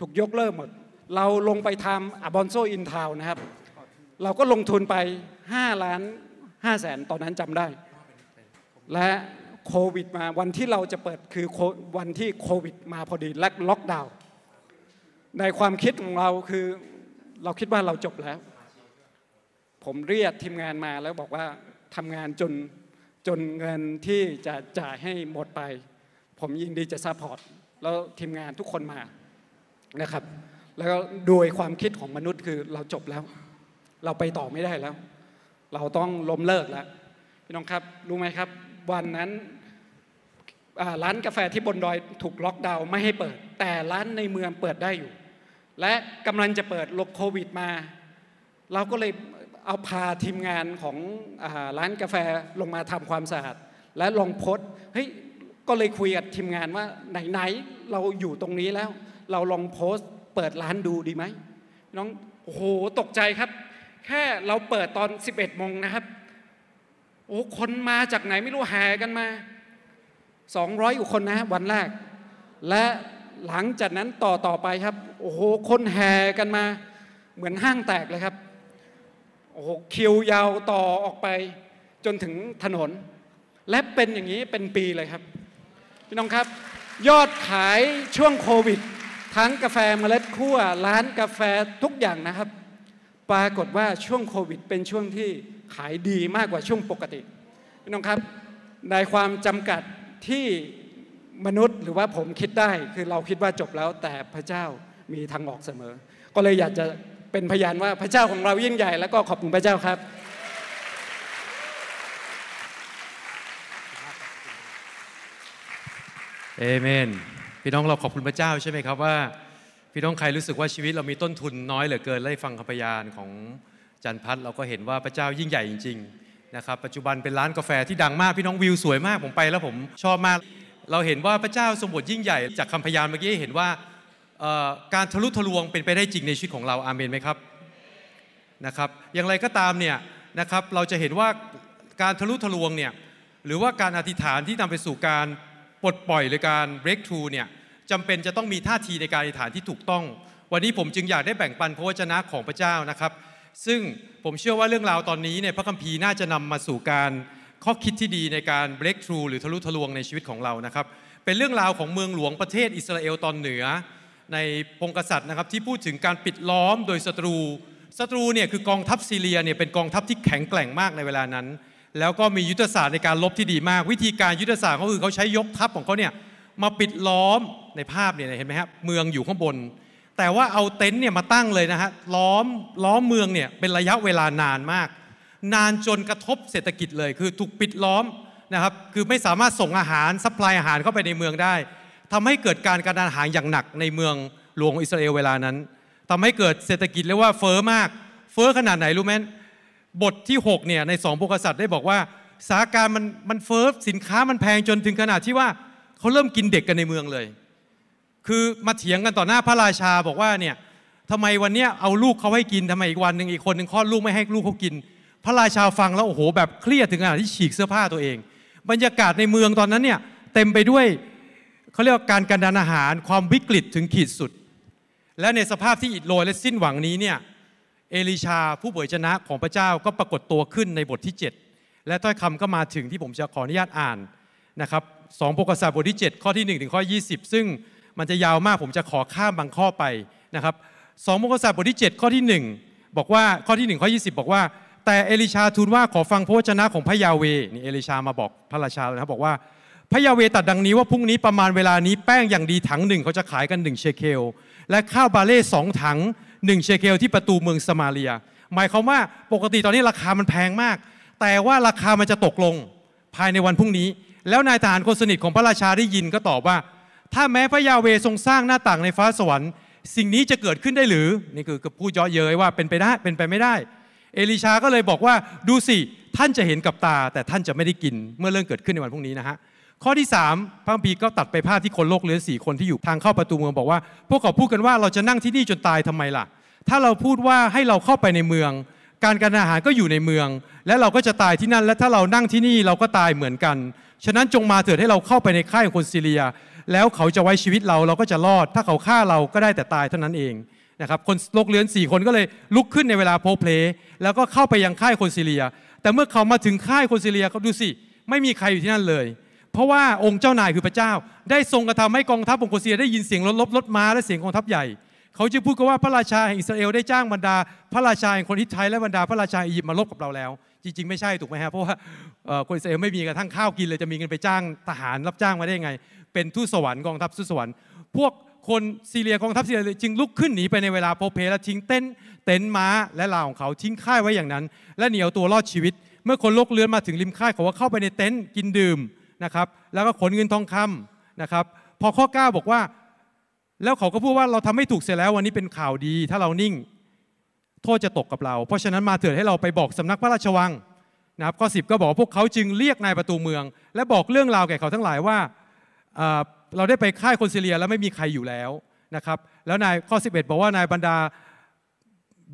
ถูกยกเลิกหมด เราลงไปทำอบอนโซอินทาวนะครับ เราก็ลงทุนไป 5ล้าน5แสนตอนนั้นจำได้และโควิดมาวันที่เราจะเปิดคือวันที่โควิดมาพอดีและล็อกดาวน์ในความคิดของเราคือเราคิดว่าเราจบแล้ว ผมเรียกทีมงานมาแล้วบอกว่าทำงานจนจนเงินที่จะจ่ายให้หมดไปผมยินดีจะซัพพอร์ตแล้วทีมงานทุกคนมานะครับ แล้วก็โดยความคิดของมนุษย์คือเราจบแล้ว เราไปต่อไม่ได้แล้ว เราต้องล้มเลิกแล้วพี่น้องครับรู้ไหมครับวันนั้นร้านกาแฟที่บนดอยถูกล็อกดาวน์ไม่ให้เปิด แต่ร้านในเมืองเปิดได้อยู่ และกำลังจะเปิดลบโควิด มา เราก็เลยเอาพาทีมงานของร้านกาแฟลงมาทำความสะอาดและลองพดเฮ้ย ก็เลยคุยกับทีมงานว่าไหนๆเราอยู่ตรงนี้แล้ว เราลองโพสต์เปิดร้านดูดีไหมน้อง โอ้โหตกใจครับ แค่เราเปิดตอน 11โมงนะครับโอ้คนมาจากไหนไม่รู้แห่กันมา 200อยู่คนนะ วันแรก และหลังจากนั้นต่อต่อไปครับโอ้โหคนแห่กันมา เหมือนห้างแตกเลยครับโอ้โหคิวยาวต่อออกไป จนถึงถนน และเป็นอย่างนี้เป็นปีเลยครับพี่น้องครับยอดขายช่วงโควิด ทั้งกาแฟเมล็ดขั่วร้านกาแฟทุกอย่างนะครับ ปรากฏว่าช่วงโควิด เป็นช่วงที่ขายดีมากกว่าช่วงปกติพี่น้องครับในความจำกัดที่มนุษย์ หรือว่าผมคิดได้คือเราคิดว่าจบแล้วแต่พระเจ้ามีทางออกเสมอ ก็เลยอยากจะเป็นพยานว่า พระเจ้าของเรายิ่งใหญ่แล้วก็ขอบคุณพระเจ้าครับเอเมน พี่น้องเราขอบคุณพระเจ้าใช่ไหมครับว่า พี่น้องใครรู้สึกว่าชีวิตเรามีต้นทุนน้อยเหลือเกินได้ฟังคำพยานของจันพัฒนเราก็เห็นว่าพระเจ้ายิ่งใหญ่จริงๆนะครับปัจจุบันเป็นร้านกาแฟที่ดังมากพี่น้องวิวสวยมากผมไปแล้วผมชอบมากเราเห็นว่าพระเจ้าทรงบทยิ่งใหญ่ จากคำพยานเมื่อกี้เห็นว่าการทะลุทะลวงเป็นไปได้จริงในชีวิตของเราอาเมนไหมครับนะครับอย่างไรก็ตามเนี่ยนะครับเราจะเห็นว่าการทะลุทะลวงเนี่ยหรือว่าการอธิษฐานที่นำไปสู่การปลดปล่อยหรือการ break through เนี่ยจำเป็นจะต้องมีท่าทีในการอธิษฐานที่ถูกต้อง วันนี้ผมจึงอยากได้แบ่งปันพระวจนะของพระเจ้านะครับซึ่งผมเชื่อว่าเรื่องราวตอนนี้เนี่ยพระคัมภีร์น่าจะนำมาสู่การข้อคิดที่ดีในการ break through หรือทะลุทะลวงในชีวิตของเรานะครับเป็นเรื่องราวของเมืองหลวงประเทศอิสราเอลตอนเหนือในพงกษัตริย์นะครับที่พูดถึงการปิดล้อมโดยศัตรูศัตรูเนี่ยคือกองทัพซีเรียเนี่ยเป็นกองทัพที่แข็งแกร่งมากในเวลานั้น แล้วก็มียุทธศาสตร์ในการลบที่ดีมากวิธีการยุทธศาสตร์เขาคือเขาใช้ยกทัพของเขาเนี่ยมาปิดล้อมในภาพเนี่ยเห็นไหมครับเมืองอยู่ข้างบน แต่ว่าเอาเต็นท์เนี่ยมาตั้งเลยนะฮะล้อมล้อมเมืองเนี่ยเป็นระยะเวลานานมาก นานจนกระทบเศรษฐกิจเลย คือถูกปิดล้อมนะครับคือไม่สามารถส่งอาหารซัพพลายอาหารเข้าไปในเมืองได้ทำให้เกิดการการทหารอย่างหนักในเมืองหลวงอิสราเอลเวลานั้นทำให้เกิดเศรษฐกิจเรียกว่าเฟอ้อมาก เฟอ้อขนาดไหนรู้ไหมบทที่6เนี่ยในสองพกษัตริย์ได้บอกว่าสาการมันมันเฟอ้อสินค้ามันแพงจนถึงขนาดที่ว่าเขาเริ่มกินเด็กกันในเมืองเลย คือมาเถียงกันต่อหน้าพระราชาบอกว่าเนี่ยทำไมวันนี้เอาลูกเขาให้กินทำไมอีกวันหนึ่งอีกคนหนึ่งคลอดลูกไม่ให้ลูกเขากิน พระราชาฟังแล้วโอ้โหแบบเครียดถึงขนาดที่ฉีกเสื้อผ้าตัวเอง บรรยากาศในเมืองตอนนั้นเนี่ยเต็มไปด้วยเขาเรียกว่าการกันดานอาหารความวิกฤตถึงขีดสุด และในสภาพที่อิดโรยและสิ้นหวังนี้เนี่ยเอลิชาผู้เผยชนะของพระเจ้าก็ปรากฏตัวขึ้นในบทที่ 7 และถ้อยคำก็มาถึงที่ผมจะขออนุญาตอ่านนะครับสองปกษัตริย์บทที่ 7 ข้อที่ 1 ถึงข้อ 20 ซึ่งมันจะยาวมากผมจะขอข้ามบางข้อไปนะครับสองปกษัตริย์บทที่ 7 ข้อที่ 1 บอกว่าข้อที่1ข้อ20 บอกว่า แต่เอลิชาทูลว่าขอฟังพระวจนะของพระยาเวนี่เอลิชามาบอกพระราชานะครับบอกว่าพระยาเวตัดดังนี้ว่าพรุ่งนี้ประมาณเวลานี้แป้งอย่างดีถังหนึ่งเขาจะขายกันหนึ่งเชเคลและข้าวบาเล่สองถังหนึ่งเชเคลที่ประตูเมืองสมาเลีย หมายความว่าปกติตอนนี้ราคามันแพงมาก แต่ว่าราคามันจะตกลงภายในวันพรุ่งนี้ แล้วนายทหารคนสนิทของพระราชาได้ยินก็ตอบว่า ถ้าแม้พระยาเวทรงสร้างหน้าต่างในฟ้าสวรรค์สิ่งนี้จะเกิดขึ้นได้หรือ นี่คือพูดเยาะเย้ยว่าเป็นไปได้เป็นไปไม่ได้ เอลิชาก็เลยบอกว่าดูสิท่านจะเห็นกับตาแต่ท่านจะไม่ได้กินเมื่อเรื่องเกิดขึ้นในวันพรุ่งนี้นะฮะข้อที่ 3พระคัมภีร์ก็ตัดไปภาพที่คนโลกเลือสี่คนที่อยู่ทางเข้าประตูเมืองบอกว่าพวกเขาพูดกันว่าเราจะนั่งที่นี่จนตายทำไมล่ะ ถ้าเราพูดว่าให้เราเข้าไปในเมือง การกินอาหารก็อยู่ในเมือง และเราก็จะตายที่นั่น และถ้าเรานั่งที่นี่เราก็ตายเหมือนกันฉะนั้นจงมาเถิดให้เราเข้าไปในค่ายคนซีเรียแล้วเขาจะไว้ชีวิตเราเราก็จะรอด ถ้าเขาฆ่าเราก็ได้แต่ตายเท่านั้นเองนะครับคนโลกเลือนสี่คนก็เลยลุกขึ้นในเวลาโพเพลแล้วก็เข้าไปยังค่ายคนซีเรีย แต่เมื่อเขามาถึงค่ายคนซีเรียเขาดูสิไม่มีใครอยู่ที่นั่นเลยเพราะว่าองค์เจ้านายคือพระเจ้า ได้ทรงกระทำให้กองทัพของโคเซียได้ยินเสียงรถลบรถม้าและเสียงกองทัพใหญ่ เขาจึงพูดกันว่าพระราชาแห่งอิสราเอลได้จ้างบรรดาพระราชาแห่งคนฮิตไทและบรรดาพระราชาอียิปต์มาลบกับเราแล้ว จริงๆไม่ใช่ถูกไหมฮะเพราะว่าคนอิสราเอลไม่มีกระทั่งข้าวกินเลยจะมีเงินไปจ้างทหารรับจ้างมาได้ยังไง เป็นทูตสวรรค์กองทัพทูตสวรรค์พวกคนซีเรียกองทัพซีเรียจึงลุกขึ้นหนีไปในเวลาโพเพและทิ้งเต้นเต็นม้าและลาของเขาทิ้งค่ายไว้อย่างนั้น และเหนียวตัวรอดชีวิต เมื่อคนลกเลือนมาถึงริมค่ายเขาว่าเข้าไปในเต็นท์กินดื่มนะครับแล้วก็ขนเงินทองคำนะครับพอข้อ9บอกว่าแล้วเขาก็พูดว่าเราทำไม่ถูกเสร็จแล้ววันนี้เป็นข่าวดีถ้าเรานิ่งโทษจะตกกับเราเพราะฉะนั้นมาเถิดให้เราไปบอกสำนักพระราชวังนะครับข้อสิก็บอกพวกเขาจึงเรียกนายประตูเมือง และบอกเรื่องราวแก่เขาทั้งหลายว่าเราได้ไปค่ายคนซเรียแล้วไม่มีใครอยู่แล้วนะครับแล้วนายข้อ 11 บอกว่านายบรรดา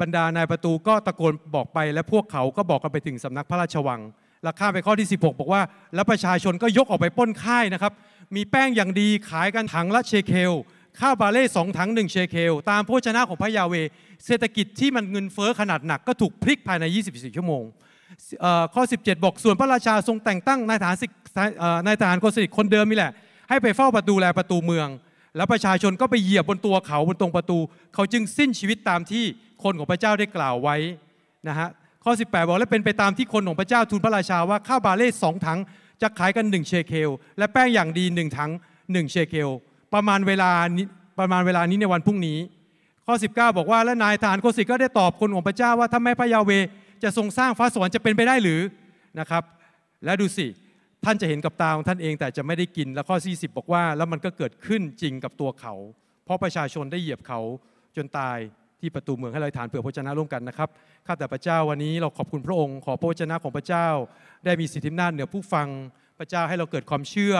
บรรดานายประตูก็ตะโกนบอกไปและพวกเขาก็บอกกันไปถึงสำนักพระราชวังแล้วข้ามไปข้อที่16 บอกว่า แล้วประชาชนก็ยกออกไปป้นค่ายนะครับมีแป้งอย่างดีขายกันถังละเชเคลข้าวบาเล่สองถังหนึ่งเชเคลตามโะชนะของพระยาเว เศรษฐกิจที่มันเงินเฟ้อขนาดหนักก็ถูกพลิกภายใน 24 ชั่วโมงข้อ 17 บอกส่วนพระราชาทรงแต่งตั้งนายทหารนายทหารคนสนิทคนเดิมนี่แหละ ให้ไปเฝ้าประตูแลประตูเมือง แล้วประชาชนก็ไปเหยียบบนตัวเขาบนตรงประตู เขาจึงสิ้นชีวิตตามที่คนของพระเจ้าได้กล่าวไว้นะฮะข้อ 18 บอกและเป็นไปตามที่คนของพระเจ้าทูลพระราชาว่า ข้าวบาเล่สองถังจะขายกัน1เชเคลและแป้งอย่างดีหนึ่งถัง1เชเคลประมาณเวลาประมาณเวลานี้ในวันพรุ่งนี้ ข้อ 19 บอกว่าและนายทหารโคสิก็ได้ตอบคนของพระเจ้าว่าถ้าแม่พระยาเวจะทรงสร้างฟ้าสวรรค์จะเป็นไปได้หรือนะครับ และดูสิ ท่านจะเห็นกับตาของท่านเองแต่จะไม่ได้กิน แล้วข้อ 40 บอกว่าแล้วมันก็เกิดขึ้นจริงกับตัวเขา เพราะประชาชนได้เหยียบเขาจนตายที่ประตูเมืองให้เราทานเผื่อพระเจ้าร่วมกันนะครับ ข้าแต่พระเจ้าวันนี้เราขอบคุณพระองค์ขอพระเจ้าของพระเจ้าได้มีสิทธิอำนาจเหนือผู้ฟังพระเจ้าให้เราเกิดความเชื่อ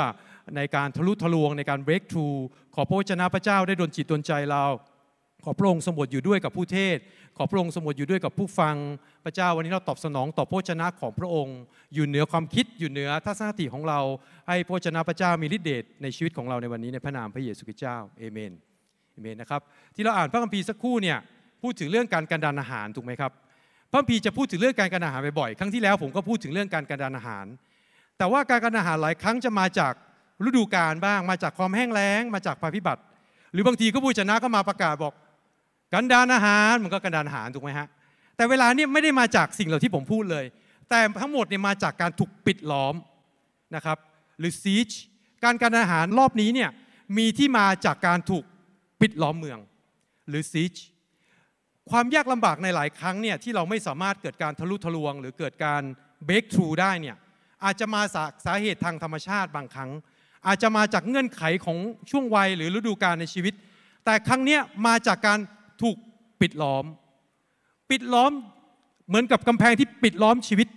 ในการทะลุทะลวงในการ break through ขอพระเจ้าพระเจ้าได้ดลจิตดลใจเรา ขอพระองค์สมบทอยู่ด้วยกับผู้เทศ ขอพระองค์สมบทอยู่ด้วยกับผู้ฟัง พระเจ้าวันนี้เราตอบสนองต่อพระเจ้าของพระองค์อยู่เหนือความคิดอยู่เหนือทัศนคติของเราให้พระเจ้าพระเจ้ามีฤทธิเดชในชีวิตของเราในวันนี้ในพระนามพระเยซูคริสต์เจ้าเอเมนเมนนะครับที่เราอ่านพระคัมภีร์สักครู่เนี่ยพูดถึงเรื่องการกันดานอาหารถูกไหมครับพระคัมภีร์จะพูดถึงเรื่องการกันอาหารบ่อยๆครั้งที่แล้วผมก็พูดถึงเรื่องการกันดานอาหาร แต่ว่าการกันอาหารหลายครั้งจะมาจากฤดูกาลบ้าง มาจากความแห้งแล้ง มาจากภัยพิบัติ หรือบางทีก็ผู้ชนะก็มาประกาศบอก กันดานอาหารมันก็กันดานอาหารถูกไหมฮะแต่เวลาเนี่ยไม่ได้มาจากสิ่งเหล่าที่ผมพูดเลย แต่ทั้งหมดเนี่ยมาจากการถูกปิดล้อมนะครับหรือซีชการกานอาหารรอบนี้เนี่ยมีที่มาจากการถูกปิดล้อมเมืองหรือซีชความยากลำบากในหลายครั้งเนี่ยที่เราไม่สามารถเกิดการทะลุทะลวง หรือเกิดการเบรกทรูได้เนี่ยอาจจะมาจากสาเหตุทางธรรมชาติบางครั้ง อาจจะมาจากเงื่อนไขของช่วงวัยหรือฤดูกาลในชีวิต แต่ครั้งนี้มาจากการถูกปิดล้อม ปิดล้อมเหมือนกับกำแพงที่ปิดล้อมชีวิต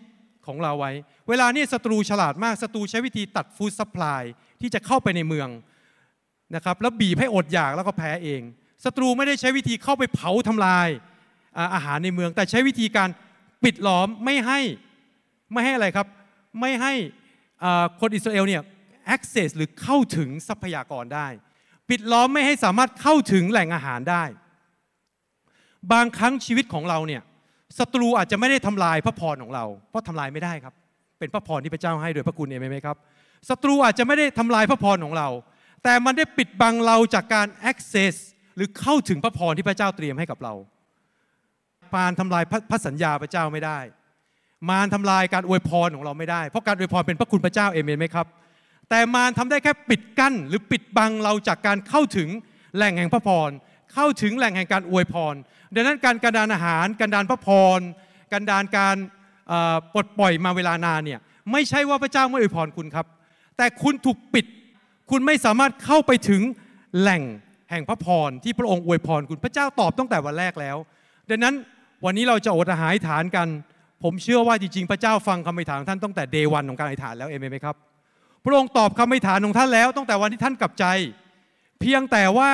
ของเราไว้ เวลานี้ศัตรูฉลาดมากศัตรูใช้วิธีตัดฟู้ดซัพพลายที่จะเข้าไปในเมืองนะครับแล้วบีบให้อดอยากแล้วก็แพ้เองศัตรูไม่ได้ใช้วิธีเข้าไปเผาทำลายอาหารในเมือง แต่ใช้วิธีการปิดล้อมไม่ให้ไม่ให้อะไรครับ ไม่ให้คนอิสราเอลเนี่ย access หรือเข้าถึงทรัพยากรได้ ปิดล้อมไม่ให้สามารถเข้าถึงแหล่งอาหารได้ บางครั้งชีวิตของเราเนี่ยศัตรูอาจจะไม่ได้ทำลายพระพรของเรา เพราะทำลายไม่ได้ครับ เป็นพระพรที่พระเจ้าให้โดยพระคุณเองไหมครับศัตรูอาจจะไม่ได้ทำลายพระพรของเราแต่มันได้ปิดบังเราจากการ access หรือเข้าถึงพระพรที่พระเจ้าเตรียมให้กับเรา ปานทำลายพระสัญญาพระเจ้าไม่ได้ มารทำลายการอวยพรของเราไม่ได้ เพราะการอวยพรเป็นพระคุณพระเจ้าเอเมนไหมครับ แต่มารทำได้แค่ปิดกั้นหรือปิดบังเราจากการเข้าถึงแหล่งแห่งพระพร เข้าถึงแหล่งแห่งการอวยพรดังนั้นการกันดานอาหาร กันดานพระพร กันดานการปลดปล่อยมาเวลานานเนี่ยไม่ใช่ว่าพระเจ้าไม่อวยพรคุณครับ แต่คุณถูกปิดคุณไม่สามารถเข้าไปถึงแหล่งแห่งพระพรที่พระองค์อวยพรคุณพระเจ้าตอบตั้งแต่วันแรกแล้ว ดังนั้นวันนี้เราจะอดอาหารฐานกัน ผมเชื่อว่าจริงๆ พระเจ้าฟังคำอธิษฐานของท่านตั้งแต่เดวันของการอธิษฐานแล้วเอเมนไหมครับ พระองค์ตอบคำอธิษฐานของท่านแล้วตั้งแต่วันที่ท่านกลับใจ เพียงแต่ว่า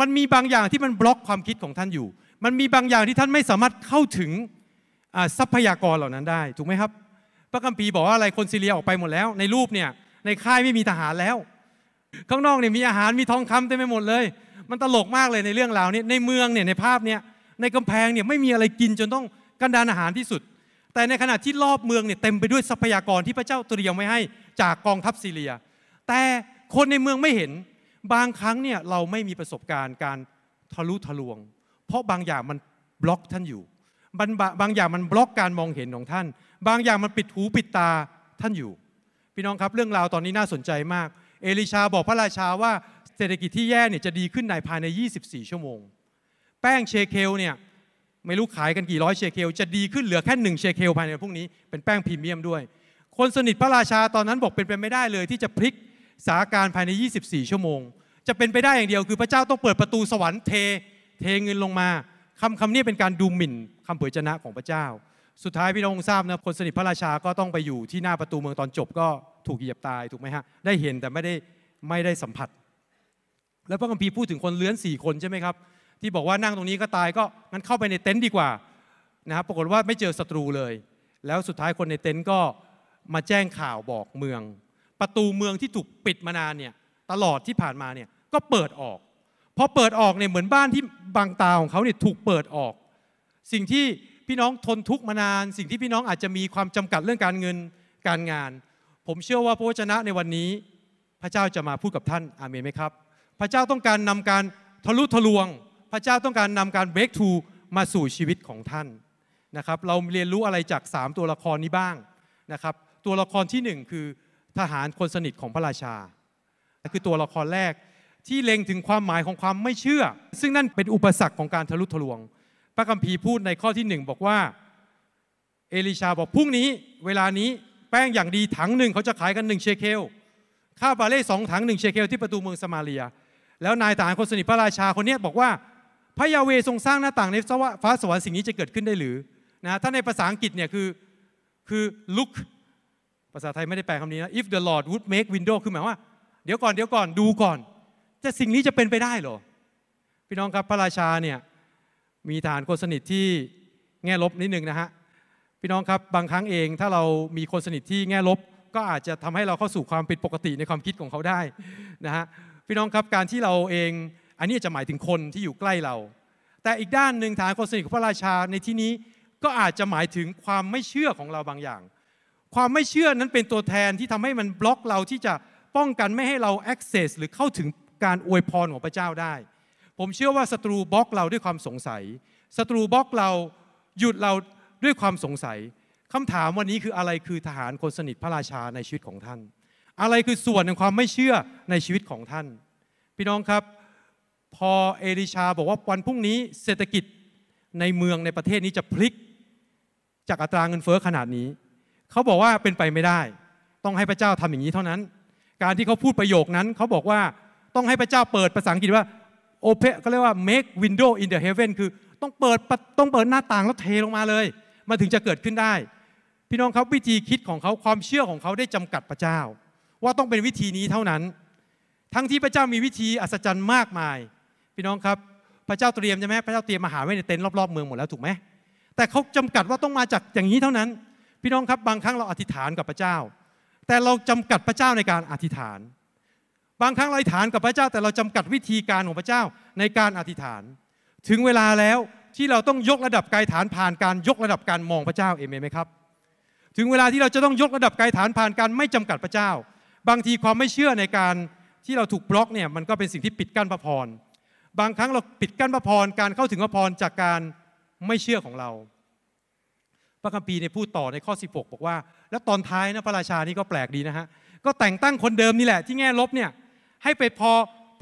มันมีบางอย่างที่มันบล็อกความคิดของท่านอยู่ มันมีบางอย่างที่ท่านไม่สามารถเข้าถึงทรัพยากรเหล่านั้นได้ถูกไหมครับพระคัมภีร์บอกว่าอะไรคนซีเรียออกไปหมดแล้วในรูปเนี่ยในค่ายไม่มีทหารแล้วข้างนอกเนี่ยมีอาหารมีทองคำเต็มไปหมดเลย มันตลกมากเลยในเรื่องราวนี้ในเมืองเนี่ยในภาพเนี่ยในกำแพงเนี่ยไม่มีอะไรกินจนต้องกันดานอาหารที่สุด แต่ในขณะที่รอบเมืองเนี่ยเต็มไปด้วยทรัพยากรที่พระเจ้าเตรียมไว้ให้จากกองทัพซีเรีย แต่คนในเมืองไม่เห็น บางครั้งเนี่ยเราไม่มีประสบการณ์การทะลุทะลวง เพราะบางอย่างมันบล็อกท่านอยู่บาบางอย่างมันบล็อกการมองเห็นของท่าน บางอย่างมันปิดหูปิดตาท่านอยู่ พี่น้องครับเรื่องราวตอนนี้น่าสนใจมากเอลิชาบอกพระราชาว่าเศรษฐกิจที่แย่เนี่ยจะดีขึ้นในภายใน 24 ชั่วโมงแป้งเชเคลเนี่ยไม่รู้ขายกันกี่ร้อยเชเคลจะดีขึ้นเหลือแค่หนึ่งเชเคลภายในพรุ่งนี้เป็นแป้งพรีเมียมด้วย คนสนิทพระราชาตอนนั้นบอกเป็นไปไม่ได้เลยที่จะพลิกสถานการภายใน 24 ชั่วโมง จะเป็นไปได้อย่างเดียวคือพระเจ้าต้องเปิดประตูสวรรค์เทเทเงินลงมาคำคำนี้เป็นการดูหมิ่นคำเผยชนะของพระเจ้าสุดท้ายพี่น้องทราบนะคนสนิทพระราชาก็ต้องไปอยู่ที่หน้าประตูเมืองตอนจบ ก็ถูกเหยียบตายถูกไหมฮะได้เห็นแต่ไม่ได้ไม่ได้สัมผัส แล้วพระคัมภีร์พูดถึงคนเลื้อนสี่คนใช่ไหมครับ ที่บอกว่านั่งตรงนี้ก็ตายก็งั้นเข้าไปในเต็นท์ดีกว่านะครับปรากฏว่าไม่เจอศัตรูเลย แล้วสุดท้ายคนในเต็นท์ก็มาแจ้งข่าวบอกเมือง ประตูเมืองที่ถูกปิดมานานเนี่ย ตลอดที่ผ่านมาเนี่ยก็เปิดออกพอเปิดออกเนี่ยเหมือนบ้านที่บางตาของเขาเนี่ยถูกเปิดออก สิ่งที่พี่น้องทนทุกข์มานานสิ่งที่พี่น้องอาจจะมีความจำกัดเรื่องการเงินการงาน ผมเชื่อว่าพระวจนะในวันนี้ พระเจ้าจะมาพูดกับท่านอาเมนไหมครับ พระเจ้าต้องการนำการทะลุทะลวงพระเจ้าต้องการนำการเบรกทูมาสู่ชีวิตของท่านนะครับ เราเรียนรู้อะไรจาก 3 ตัวละครนี้บ้างนะครับ ตัวละครที่ 1 คือทหารคนสนิทของพระราชาคือตัวละครแรกที่เล็งถึงความหมายของความไม่เชื่อ ซึ่งนั่นเป็นอุปสรรคของการทะลุทะลวงพระคัมภีร์พูดในข้อที่หนึ่งบอกว่า เอลิชาบอกพรุ่งนี้เวลานี้แป้งอย่างดีถังหนึ่งเขาจะขายกันหนึ่งเชเคลข้าวบาเล่สองถังหนึ่งเชเคล ที่ประตูเมืองสมาเลียแล้วนายทหารคนสนิทพระราชาคนนี้บอกว่า พระยาเวทรงสร้างหน้าต่างในฟ้าสวรรค์สิ่งนี้จะเกิดขึ้นได้หรือนะถ้าในภาษาอังกฤษเนี่ย คือ คือ look ภาษาไทยไม่ได้แปลคำนี้นะ if the Lord would make window คือหมายว่า เดี๋ยวก่อนเดี๋ยวก่อนดูก่อน จะสิ่งนี้จะเป็นไปได้หรอพี่น้องครับพระราชาเนี่ยมีฐานคนสนิทที่แง่ลบนิดนึงนะฮะพี่น้องครับบางครั้งเองถ้าเรามีคนสนิทที่แง่ลบก็อาจจะทำให้เราเข้าสู่ความผิดปกติในความคิดของเขาได้นะฮะพี่น้องครับการที่เราเองอันนี้จะหมายถึงคนที่อยู่ใกล้เรา แต่อีกด้านหนึ่งฐานคนสนิทของพระราชาในที่นี้ก็อาจจะหมายถึงความไม่เชื่อของเราบางอย่าง ความไม่เชื่อนั้นเป็นตัวแทนที่ทำให้มันบล็อกเราที่จะป้องกันไม่ให้เรา access หรือเข้าถึงการอวยพรของพระเจ้าได้ผมเชื่อว่าศัตรูบล็อกเราด้วยความสงสัย ศัตรูบล็อกเราหยุดเราด้วยความสงสัย คำถามวันนี้คืออะไร คือทหารคนสนิทพระราชาในชีวิตของท่าน อะไรคือส่วนของความไม่เชื่อในชีวิตของท่าน พี่น้องครับ พอเอลิชาบอกว่าวันพรุ่งนี้เศรษฐกิจในเมืองในประเทศนี้จะพลิก จากอัตราเงินเฟอ้อขนาดนี้ เขาบอกว่าเป็นไปไม่ได้ ต้องให้พระเจ้าทำอย่างนี้เท่านั้น การที่เขาพูดประโยคนั้นเขาบอกว่าต้องให้พระเจ้าเปิดภาษาอังกฤษว่าโอเพก็เรียกว่า make window in the heaven คือต้องเปิดต้องเปิดหน้าต่างแล้วเทลงมาเลย มันถึงจะเกิดขึ้นได้ พี่น้องครับวิธีคิดของเขาความเชื่อของเขาได้จำกัดพระเจ้า ว่าต้องเป็นวิธีนี้เท่านั้น ทั้งที่พระเจ้ามีวิธีอัศจรรย์มากมาย พี่น้องครับพระเจ้าเตรียมใช่ไหมพระเจ้าเตรียมมาหาไว้ในเต็นท์รอบๆเมืองหมดแล้วถูกไหมแต่เขาจำกัดว่าต้องมาจากอย่างนี้เท่านั้น พี่น้องครับบางครั้งเราอธิษฐานกับพระเจ้า แต่เราจำกัดพระเจ้าในการอธิษฐานบางครั้งเราอธิษฐานกับพระเจ้า แต่เราจำกัดวิธีการของพระเจ้าในการอธิษฐาน ถึงเวลาแล้วที่เราต้องยกระดับกายฐานผ่านการยกระดับการมองพระเจ้าเอเมนไหมครับ ถึงเวลาที่เราจะต้องยกระดับกายฐานผ่านการไม่จำกัดพระเจ้า บางทีความไม่เชื่อในการที่เราถูกบล็อกเนี่ยมันก็เป็นสิ่งที่ปิดกั้นพระพรบางครั้งเราปิดกั้นพระพรการเข้าถึงพระพรจากการไม่เชื่อของเราพระคัมภีร์ในพูดต่อในข้อ 16 บอกว่า แล้วตอนท้ายนะพระราชานี่ก็แปลกดีนะฮะก็แต่งตั้งคนเดิมนี่แหละที่แง่ลบเนี่ยให้ไปพอ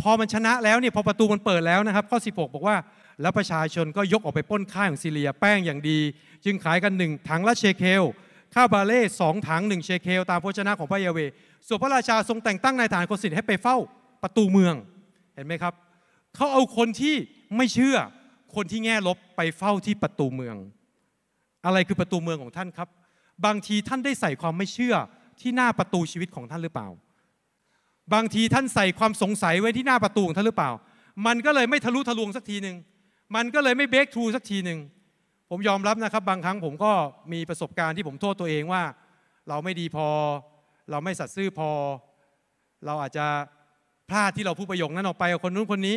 พอมันชนะ แล้วเนี่ยพอประตูมันเปิดแล้วนะครับ ข้อ 16 บอกว่า แล้วประชาชนก็ยกออกไปป้นข้าวของซีเรียแป้งอย่างดี จึงขายกันหนึ่งถังละเชเคลข้าวบาเล่สองถังหนึ่งเชเคล ตามพระชนะของพระเยเวส่วนพระราชาทรงแต่งตั้งนายฐานโกสิ์ให้ไปเฝ้าประตูเมือง เห็นไหมครับเขาเอาคนที่ไม่เชื่อคนที่แง่ลบไปเฝ้าที่ประตูเมือง อะไรคือประตูเมืองของท่านครับ บางทีท่านได้ใส่ความไม่เชื่อที่หน้าประตูชีวิตของท่านหรือเปล่าบางทีท่านใส่ความสงสัยไว้ที่หน้าประตูของท่านหรือเปล่า มันก็เลยไม่ทะลุทะลวงสักทีหนึ่ง มันก็เลยไม่เบรกทูสักทีหนึ่งผมยอมรับนะครับบางครั้งผมก็มีประสบการณ์ที่ผมโทษตัวเองว่าเราไม่ดีพอ เราไม่สัตย์ซื่อพอ เราอาจจะพลาดที่เราพูดประโยคนั้นออกไปกับคนนู้นคนนี้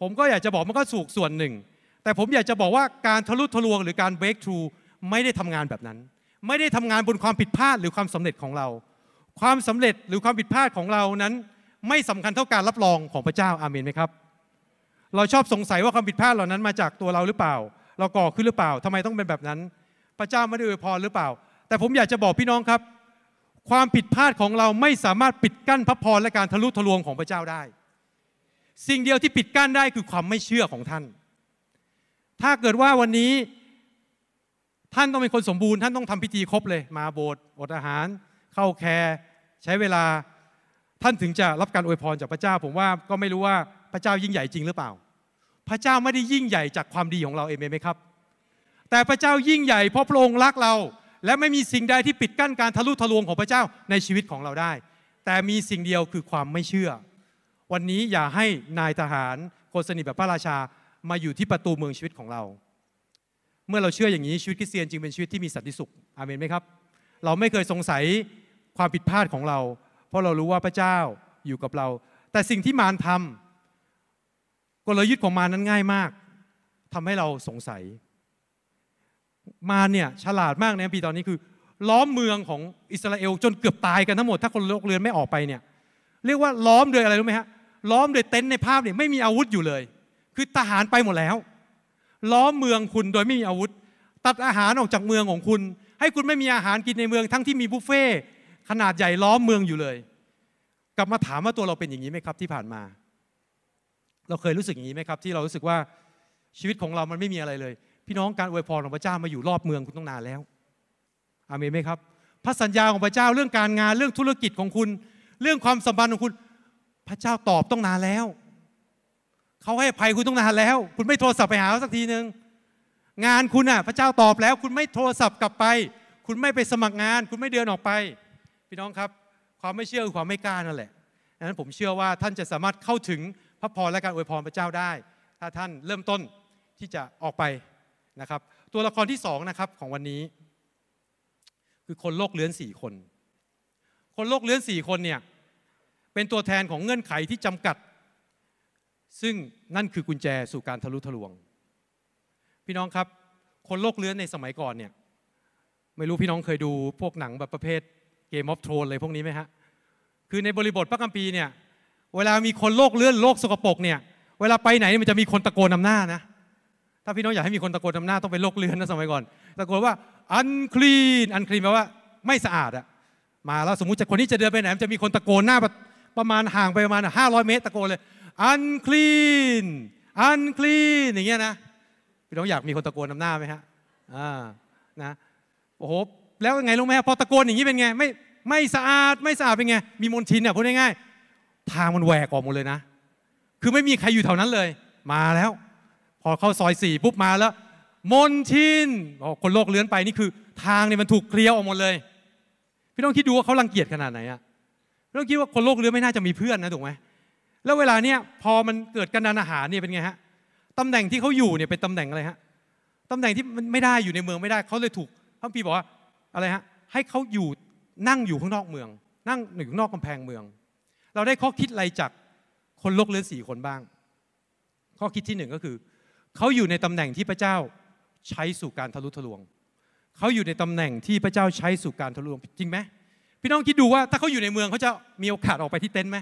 ผมก็อยากจะบอกมันก็สูกส่วนหนึ่ง แต่ผมอยากจะบอกว่าการทะลุทะลวงหรือการเบรกทูไม่ได้ทำงานแบบนั้น ไม่ได้ทำงานบนความผิดพลาดหรือความสำเร็จของเราความสำเร็จหรือความผิดพลาดของเรานั้นไม่สำคัญเท่าการรับรองของพระเจ้าอาเมนไหมครับ เราชอบสงสัยว่าความผิดพลาดเหล่านั้น มาจากตัวเราหรือเปล่า เราก่อขึ้นหรือเปล่า ทำไมต้องเป็นแบบนั้น พระเจ้าไม่ได้อวยพรหรือเปล่า แต่ผมอยากจะบอกพี่น้องครับ ความผิดพลาดของเราไม่สามารถปิดกั้นพระพรและการทะลุทะลวงของพระเจ้าได้ สิ่งเดียวที่ปิดกั้นได้คือความไม่เชื่อของท่าน ถ้าเกิดว่าวันนี้ท่านต้องเป็นคนสมบูรณ์ท่านต้องทำพิธีครบเลย มาโบสถ์อดอาหารเข้าแคร์ใช้เวลาท่านถึงจะรับการอวยพรจากพระเจ้าผมว่าก็ไม่รู้ว่าพระเจ้ายิ่งใหญ่จริงหรือเปล่า พระเจ้าไม่ได้ยิ่งใหญ่จากความดีของเราเองไหมครับ แต่พระเจ้ายิ่งใหญ่เพราะพระองค์รักเรา และไม่มีสิ่งใดที่ปิดกั้นการทะลุทะลวงของพระเจ้าในชีวิตของเราได้ แต่มีสิ่งเดียวคือความไม่เชื่อ วันนี้อย่าให้นายทหารคนสนิทแบบพระราชา มาอยู่ที่ประตูเมืองชีวิตของเรา เมื่อเราเชื่ออย่างนี้ชีวิตคริสเตียนจึงเป็นชีวิตที่มีสันติสุขอาเมนไหมครับ เราไม่เคยสงสัยความผิดพลาดของเรา เพราะเรารู้ว่าพระเจ้าอยู่กับเรา แต่สิ่งที่มารทำกลยุทธ์ของมารนั้นง่ายมากทำให้เราสงสัย มารเนี่ยฉลาดมากในปีตอนนี้คือ ล้อมเมืองของอิสราเอล จนเกือบตายกันทั้งหมดถ้าคนโลกเรือนไม่ออกไปเนี่ย เรียกว่าล้อมโดยอะไรรู้ไหมฮะล้อมโดยเต็นท์ในภาพเนี่ยไม่มีอาวุธอยู่เลย คือทหารไปหมดแล้ว ล้อมเมืองคุณโดยไม่มีอาวุธ ตัดอาหารออกจากเมืองของคุณ ให้คุณไม่มีอาหารกินในเมืองทั้งที่มีบุฟเฟ่ขนาดใหญ่ล้อมเมืองอยู่เลยกลับมาถามว่าตัวเราเป็นอย่างนี้ไหมครับ ที่ผ่านมา เราเคยรู้สึกอย่างนี้ไหมครับ ที่เรารู้สึกว่าชีวิตของเรามันไม่มีอะไรเลย พี่น้องการอวยพรของพระเจ้ามาอยู่รอบเมืองคุณต้องนานแล้วอามีไหมครับ พระสัญญาของพระเจ้าเรื่องการงานเรื่องธุรกิจของคุณ เรื่องความสัมพันธ์ของคุณ พระเจ้าตอบต้องนานแล้วเขาให้ภัยคุณต้องนานแล้ว คุณไม่โทรศัพท์ไปหาาสักทีหนึ่งงานคุณอ่ะ พระเจ้าตอบแล้ว คุณไม่โทรศัพท์กลับไป คุณไม่ไปสมัครงาน คุณไม่เดินออกไปพี่น้องครับความไม่เชื่อคความไม่กล้านั่นแหละดังนั้นผมเชื่อว่าท่านจะสามารถเข้าถึงพระพรและการอวยพรพระเจ้าได้ ถ้าท่านเริ่มต้นที่จะออกไปนะครับ ตัวละครที่สองนะครับของวันนี้ คือคนโลกเลื้อนสี่คน คนโลกเลื้อนสี่คนเนี่ยเป็นตัวแทนของเงื่อนไขที่จำกัด ซึ่งนั่นคือกุญแจสู่การทะลุทะลวง พี่น้องครับ คนโลกเลื้อนในสมัยก่อนเนี่ยไม่รู้พี่น้องเคยดูพวกหนังแบบประเภทเกมออฟโทรนเลยพวกนี้ไหมฮะ คือในบริบทพระคัมภีร์เนี่ย เวลามีคนโลกเลื่อนโลกสกปรกเนี่ย เวลาไปไหนมันจะมีคนตะโกนนำหน้านะ ถ้าพี่น้องอยากให้มีคนตะโกนนำหน้าต้องเป็นโลกเลื่อนนะสมัยก่อน ตะโกนว่าอันคลีนอันคลีนแปลว่าไม่สะอาดอะมาแล้วสมมติจะคนที่จะเดินไปไหนมันจะมีคนตะโกนหน้าประมาณห่างไปประมาณ500 เมตรตะโกนเลยอันคลีนอันคลีนอย่างเงี้ยนะ พี่น้องอยากมีคนตะโกนนำหน้าไหมฮะ อ่า นะ โอ้โหแล้วงไงรู้ไหมพอตะโกนอย่างนี้เป็นไงไม่ไม่สะอาดไม่สะอาดเป็นไง มีมลทินอ่ะพูดง่ายๆทางมันแหวกออกหมดเลยนะ คือไม่มีใครอยู่แถวนั้นเลย มาแล้ว พอเข้าซอยสี่ปุ๊บ มาแล้วมลทินบอกคนโลกเลื้อนไปนี่คือ ทางเนี่ยมันถูกเคลียร์ออกหมดเลย พี่ต้องคิดดูว่าเขารังเกียจขนาดไหนอะพี่ต้องคิดว่าคนโลกเลื้อนไม่น่าจะมีเพื่อนนะถูกไหมแล้วเวลาเนี้ยพอมันเกิดการดานอาหารเนี่ยเป็นไงฮะตำแหน่งที่เขาอยู่เนี่ยเป็นตำแหน่งอะไรฮะตำแหน่งที่มันไม่ได้อยู่ในเมืองไม่ได้เขาเลยถูกพระพีบอกว่าอะไรฮะให้เขาอยู่นั่งอยู่ข้างนอกเมือง นั่งอยู่งนอกกำแพงเมือง เราได้ข้อคิดอะไรจากคนลกเลือนสี่คนบ้าง ข้อคิดที่หนึ่งก็คือเขาอยู่ในตำแหน่งที่พระเจ้าใช้สู่การทะลุทะลวงเขาอยู่ในตำแหน่งที่พระเจ้าใช้สู่การทะลุทะลวงจริงไหมพี่น้องคิดดูว่าถ้าเขาอยู่ในเมืองเขาจะมีโอกาสออกไปที่เต็นท์ไหม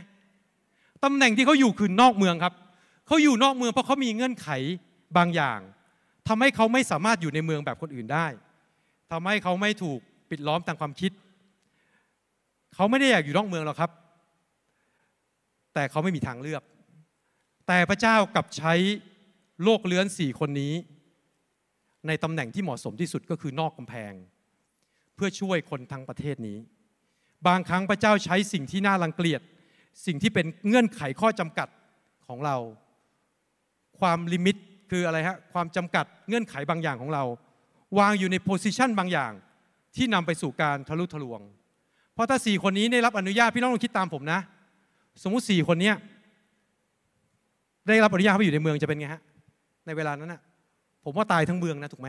ตำแหน่งที่เขาอยู่คือนอกเมืองครับเขาอยู่นอกเมืองเพราะเขามีเงื่อนไขบางอย่าง ทำให้เขาไม่สามารถอยู่ในเมืองแบบคนอื่นได้ทำให้เขาไม่ถูกปิดล้อมทางความคิด เขาไม่ได้อยากอยู่นอกเมืองหรอกครับ แต่เขาไม่มีทางเลือก แต่พระเจ้ากลับใช้โลกเลื้อนสี่คนนี้ ในตำแหน่งที่เหมาะสมที่สุดก็คือนอกกำแพง เพื่อช่วยคนทั้งประเทศนี้ บางครั้งพระเจ้าใช้สิ่งที่น่ารังเกียจ สิ่งที่เป็นเงื่อนไขข้อจำกัดของเรา ความลิมิตคืออะไรฮะ ความจำกัด เงื่อนไขบางอย่างของเราวางอยู่ในโพสิชันบางอย่างที่นำไปสู่การทะลุทะลวง เพราะถ้าสี่คนนี้ได้รับอนุญาตพี่น้องลองคิดตามผมนะสมมุติสี่คนเนี้ได้รับอนุญาตไปอยู่ในเมืองจะเป็นไงฮะในเวลานั้นนะผมว่าตายทั้งเมืองนะถูกไหม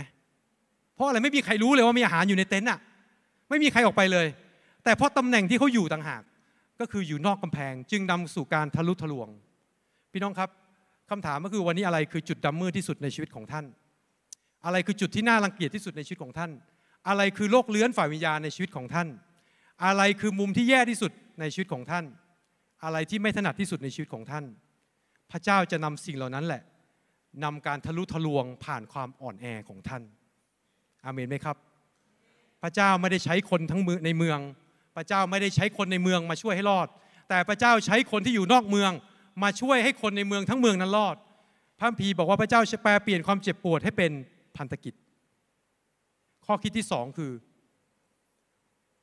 เพราะอะไรไม่มีใครรู้เลยว่ามีอาหารอยู่ในเต็นท์อ่ะ ไม่มีใครออกไปเลย แต่เพราะตำแหน่งที่เขาอยู่ต่างหาก ก็คืออยู่นอกกำแพงจึงนำสู่การทะลุทะลวง พี่น้องครับคำถามก็คือวันนี้อะไรคือจุดดำมืดที่สุดในชีวิตของท่านอะไรคือจุดที่น่ารังเกียจที่สุดในชีวิตของท่าน อะไรคือโรคเลื้อนฝ่ายวิญญาณในชีวิตของท่าน อะไรคือมุมที่แย่ที่สุดในชีวิตของท่าน อะไรที่ไม่ถนัดที่สุดในชีวิตของท่าน พระเจ้าจะนำสิ่งเหล่านั้นแหละ นำการทะลุทะลวงผ่านความอ่อนแอของท่าน อาเมนไหมครับ พระเจ้าไม่ได้ใช้คนทั้งในเมือง พระเจ้าไม่ได้ใช้คนในเมืองมาช่วยให้รอด แต่พระเจ้าใช้คนที่อยู่นอกเมือง มาช่วยให้คนในเมืองทั้งเมืองนั้นรอด พระพีบอกว่าพระเจ้าแปลเปลี่ยนความเจ็บปวดให้เป็นพันธกิจ ข้อคิดที่สองคือ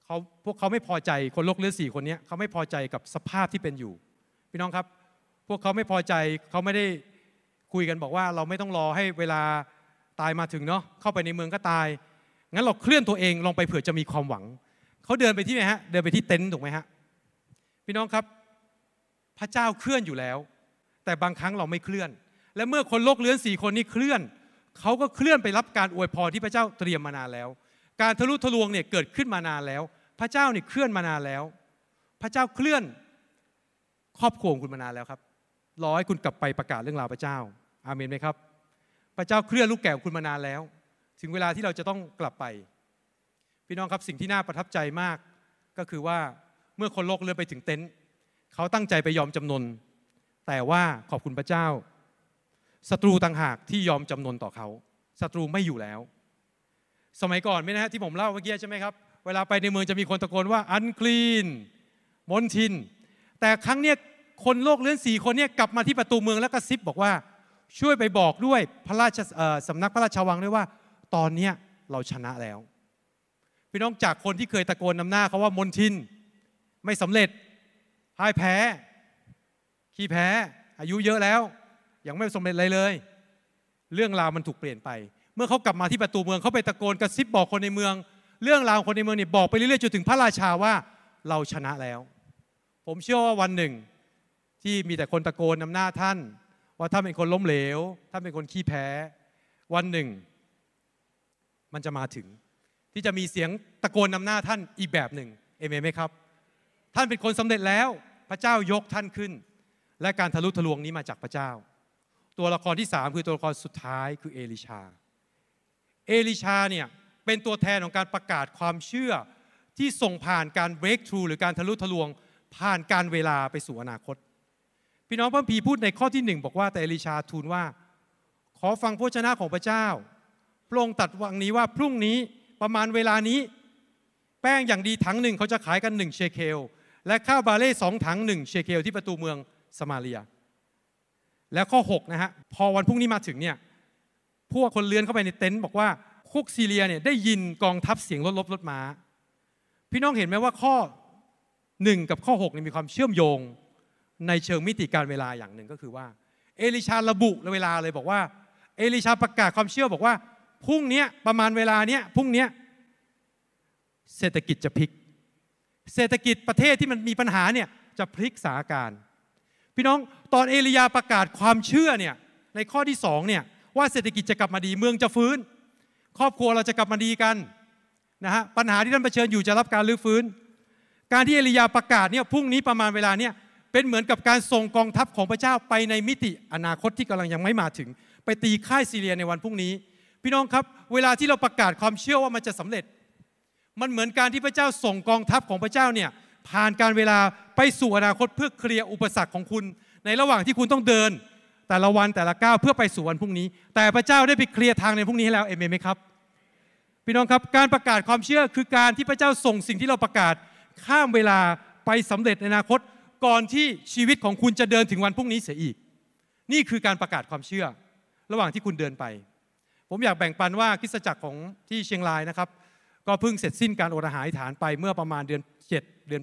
เขาพวกเขาไม่พอใจคนโลกเลือดสีคนนี้เขาไม่พอใจกับสภาพที่เป็นอยู่ พี่น้องครับ พวกเขาไม่พอใจเขาไม่ได้คุยกันบอกว่า เราไม่ต้องรอให้เวลาตายมาถึงเนาะเข้าไปในเมืองก็ตายงั้นเราเคลื่อนตัวเอง ลองไปเผื่อจะมีความหวังเขาเดินไปที่ไหนฮะ เดินไปที่เต็นท์ถูกไหมฮะพี่น้องครับ พระเจ้าเคลื่อนอยู่แล้ว แต่บางครั้งเราไม่เคลื่อน และเมื่อคนโลกเลื้อนสี่คนนี้เคลื่อนเขาก็เคลื่อนไปรับการอวยพรที่พระเจ้าเตรียมมานานแล้ว การทะลุทะลวงเนี่ยเกิดขึ้นมานานแล้ว พระเจ้าเนี่ยเคลื่อนมานานแล้ว พระเจ้าเคลื่อนครอบครัวคุณมานานแล้วครับรอให้คุณกลับไปประกาศเรื่องราวพระเจ้า อาเมนไหมครับ พระเจ้าเคลื่อนลูกแก่คุณมานานแล้วถึงเวลาที่เราจะต้องกลับไป พี่น้องครับสิ่งที่น่าประทับใจมาก ก็คือว่าเมื่อคนโลกเลื่อนไปถึงเต็นท์เขาตั้งใจไปยอมจำนนแต่ว่าขอบคุณพระเจ้าศัตรูต่างหากที่ยอมจำนนต่อเขาศัตรูไม่อยู่แล้ว สมัยก่อนไม่นะฮะที่ผมเล่าเมื่อกี้ใช่ไหมครับ เวลาไปในเมืองจะมีคนตะโกนว่าอันคลีน มนทิน แต่ครั้งเนี้ยคนโลกเลื่อนสีคนเนี้ยกลับมาที่ประตูเมืองแล้วก็ซิบบอกว่า ช่วยไปบอกด้วยพระราชสำนักพระราชวังด้วยว่า ตอนเนี้ยเราชนะแล้วพี่น้องจากคนที่เคยตะโกนนำหน้าเขาว่ามนทินไม่สำเร็จพ่ายแพ้ ขี้แพ้ อายุเยอะแล้วยังไม่สมเร็จอะไรเลย เรื่องราวมันถูกเปลี่ยนไป เมื่อเขากลับมาที่ประตูเมืองเขาไปตะโกนกระซิบบอกคนในเมือง เรื่องราวคนในเมืองนี่บอกไปเรื่อยๆจนถึงพระราชาว่าเราชนะแล้ว ผมเชื่อว่าวันหนึ่ง ที่มีแต่คนตะโกนนำหน้าท่าน ว่าท่านเป็นคนล้มเหลว ท่านเป็นคนขี้แพ้ วันหนึ่ง มันจะมาถึง ที่จะมีเสียงตะโกนนำหน้าท่านอีกแบบหนึ่งเอเมนไหมครับ ท่านเป็นคนสำเร็จแล้ว พระเจ้ายกท่านขึ้น และการทะลุทะลวงนี้มาจากพระเจ้าตัวละครที่ 3 คือตัวละครสุดท้ายคือเอลิชา เอลิชาเนี่ยเป็นตัวแทนของการประกาศความเชื่อที่ส่งผ่านการ breakthrough หรือการทะลุทะลวงผ่านการเวลาไปสู่อนาคตพี่น้องพระพีพูดในข้อที่หนึ่งบอกว่าแต่เอลิชาทูลว่าขอฟังพระชนะของพระเจ้าพระองค์ตัดวังนี้ว่าพรุ่งนี้ประมาณเวลานี้ แป้งอย่างดีถังหนึ่งเขาจะขายกันหนึ่งเชเคล และข้าวบาเล่สองถังหนึ่งเชเคลที่ประตูเมืองสมาเรียแล้วข้อ6นะฮะพอวันพรุ่งนี้มาถึงเนี่ยพวกคนเลื้อนเข้าไปในเต็นท์บอกว่า คุกซีเรียเนี่ยได้ยินกองทัพเสียงรถลบรถม้าพี่น้องเห็นไหมว่าข้อ 1 กับข้อ6นี่มีความเชื่อมโยงในเชิงมิติการเวลาอย่างหนึ่งก็คือว่า เอลิชาระบุเวลาเลยบอกว่า เอลิชาประกาศความเชื่อบอกว่าพรุ่งนี้ประมาณเวลาเนี้ยพรุ่งนี้เศรษฐกิจจะพลิก เศรษฐกิจประเทศที่มันมีปัญหาเนี่ยจะพลิกสถานการพี่น้องตอนเอลียาประกาศความเชื่อเนี่ยในข้อที่สองเนี่ยว่าเศรษฐกิจจะกลับมาดีเมืองจะฟื้น ครอบครัวเราจะกลับมาดีกันนะฮะปัญหาที่ท่านเผชิญอยู่จะรับการรื้อฟื้น การที่เอลียาประกาศเนี่ยพรุ่งนี้ประมาณเวลาเนี่ยเป็นเหมือนกับการส่งกองทัพของพระเจ้าไปในมิติอนาคตที่กำลังยังไม่มาถึง ไปตีค่ายซีเรียในวันพรุ่งนี้ พี่น้องครับเวลาที่เราประกาศความเชื่อว่ามันจะสำเร็จ มันเหมือนการที่พระเจ้าส่งกองทัพของพระเจ้าเนี่ยผ่านการเวลาไปสู่อนาคตเพื่อเคลียร์อุปสรรคของคุณ ในระหว่างที่คุณต้องเดิน แต่ละวันแต่ละก้าวเพื่อไปสู่วันพรุ่งนี้ แต่พระเจ้าได้ไปเคลียร์ทางในพรุ่งนี้ให้แล้วเอเมนไหมครับพี่น้องครับการประกาศความเชื่อคือการที่พระเจ้าส่งสิ่งที่เราประกาศข้ามเวลาไปสำเร็จในอนาคตก่อนที่ชีวิตของคุณจะเดินถึงวันพรุ่งนี้เสียอีก นี่คือการประกาศความเชื่อ ระหว่างที่คุณเดินไป ผมอยากแบ่งปันว่าคริสตจักรของที่เชียงรายนะครับก็เพิ่งเสร็จสิ้นการอดอาหารฐานไปเมื่อประมาณเดือน7เดือน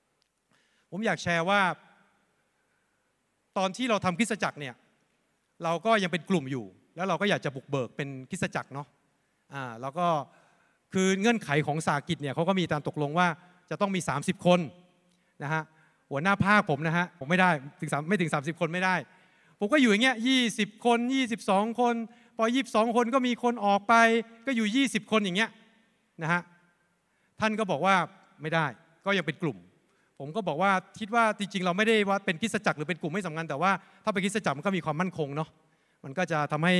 8 ผมอยากแชร์ว่าตอนที่เราทำคริสจักรเนี่ยเราก็ยังเป็นกลุ่มอยู่ แล้วเราก็อยากจะบุกเบิกเป็นคริสจักรเนาะ อ่าแล้วก็คือเงื่อนไขของสากิจเนี่ยเขาก็มีการตกลงว่าจะต้องมี 30 คนนะฮะหัวหน้าภาคผมนะฮะผมไม่ได้ถึงไม่ถึง 30 คนไม่ได้ ผมก็อยู่อย่างเงี้ยยีคน22คนพอ22คนก็มีคนออกไปก็อยู่ 20 คนอย่างเงี้ยนะฮะท่านก็บอกว่าไม่ได้ก็ยังเป็นกลุ่ม ผมก็บอกว่าคิดว่าจริง ๆ เราไม่ได้ว่าเป็นคิสจักรหรือเป็นกลุ่มไม่สำคัญแต่ว่าถ้าเป็นคิสจักรมันก็มีความมั่นคงเนาะมันก็จะทำให้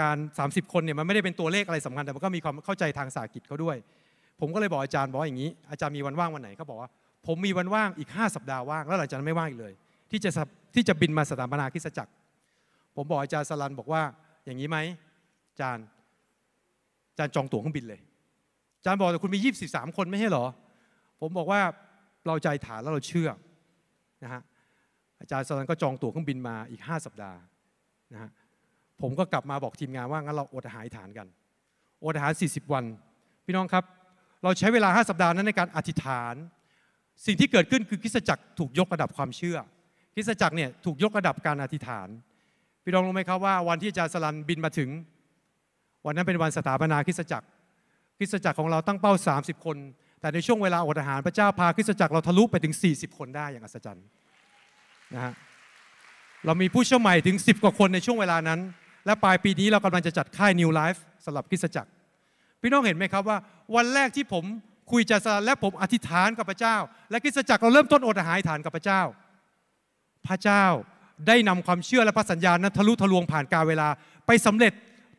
การ 30 คนเนี่ยมันไม่ได้เป็นตัวเลขอะไรสำคัญแต่มันก็มีความเข้าใจทางสารกิจเขาด้วย ผมก็เลยบอกอาจารย์บอกอย่างนี้ อาจารย์มีวันว่างวันไหนเขาบอกว่า ผมมีวันว่างอีก 5 สัปดาห์ว่างแล้วหลังจากนั้นไม่ว่างอีกเลยที่จะที่จะบินมาสถาปนาคิสจักร ผมบอกอาจารย์สลันบอกว่าอย่างนี้ไหมอาจารย์อาจารย์จองตั๋วเครื่องบินเลยอาจารย์บอกแต่คุณมียี่สิบามคนไม่ใช่หรอ ผมบอกว่าเราใจฐานแล้วเราเชื่อนะฮะ อาจารย์สลันก็จองตั๋วเครื่องบินมาอีก 5 สัปดาห์นะฮะ ผมก็กลับมาบอกทีมงานว่างั้นเราอดอาหารฐานกัน อดอาหาร 40 วัน พี่น้องครับเราใช้เวลา 5 สัปดาห์นั้นในการอธิษฐาน สิ่งที่เกิดขึ้นคือคริสตจักรถูกยกระดับความเชื่อ คริสตจักรเนี่ยถูกยกระดับการอธิษฐาน พี่น้องรู้ไหมครับว่าวันที่อาจารย์สลันบินมาถึง วันนั้นเป็นวันสถาปนาคริสตจักรริสตจักรของเราตั้งเป้า 30 คน แต่ในช่วงเวลาอดอาหารพระเจ้าพาคริสตจักรเราทะลุไปถึง 40 คนได้อย่างอัศจรรย์นะฮะเรามีผู้เชื่อใหม่ถึง 10 กว่าคนในช่วงเวลานั้น และปลายปีนี้เรากำลังจะจัดค่าย New Life สำหรับคริสตจักร พี่น้องเห็นไหมครับว่าวันแรกที่ผมคุยจะสและผมอธิษฐานกับพระเจ้า และคริสตจักรเราเริ่มต้นอดอาหารฐานกับพระเจ้า พระเจ้าได้นำความเชื่อและพระสัญญานั้นทะลุทะลวงผ่านกาลเวลาไปสำเร็จ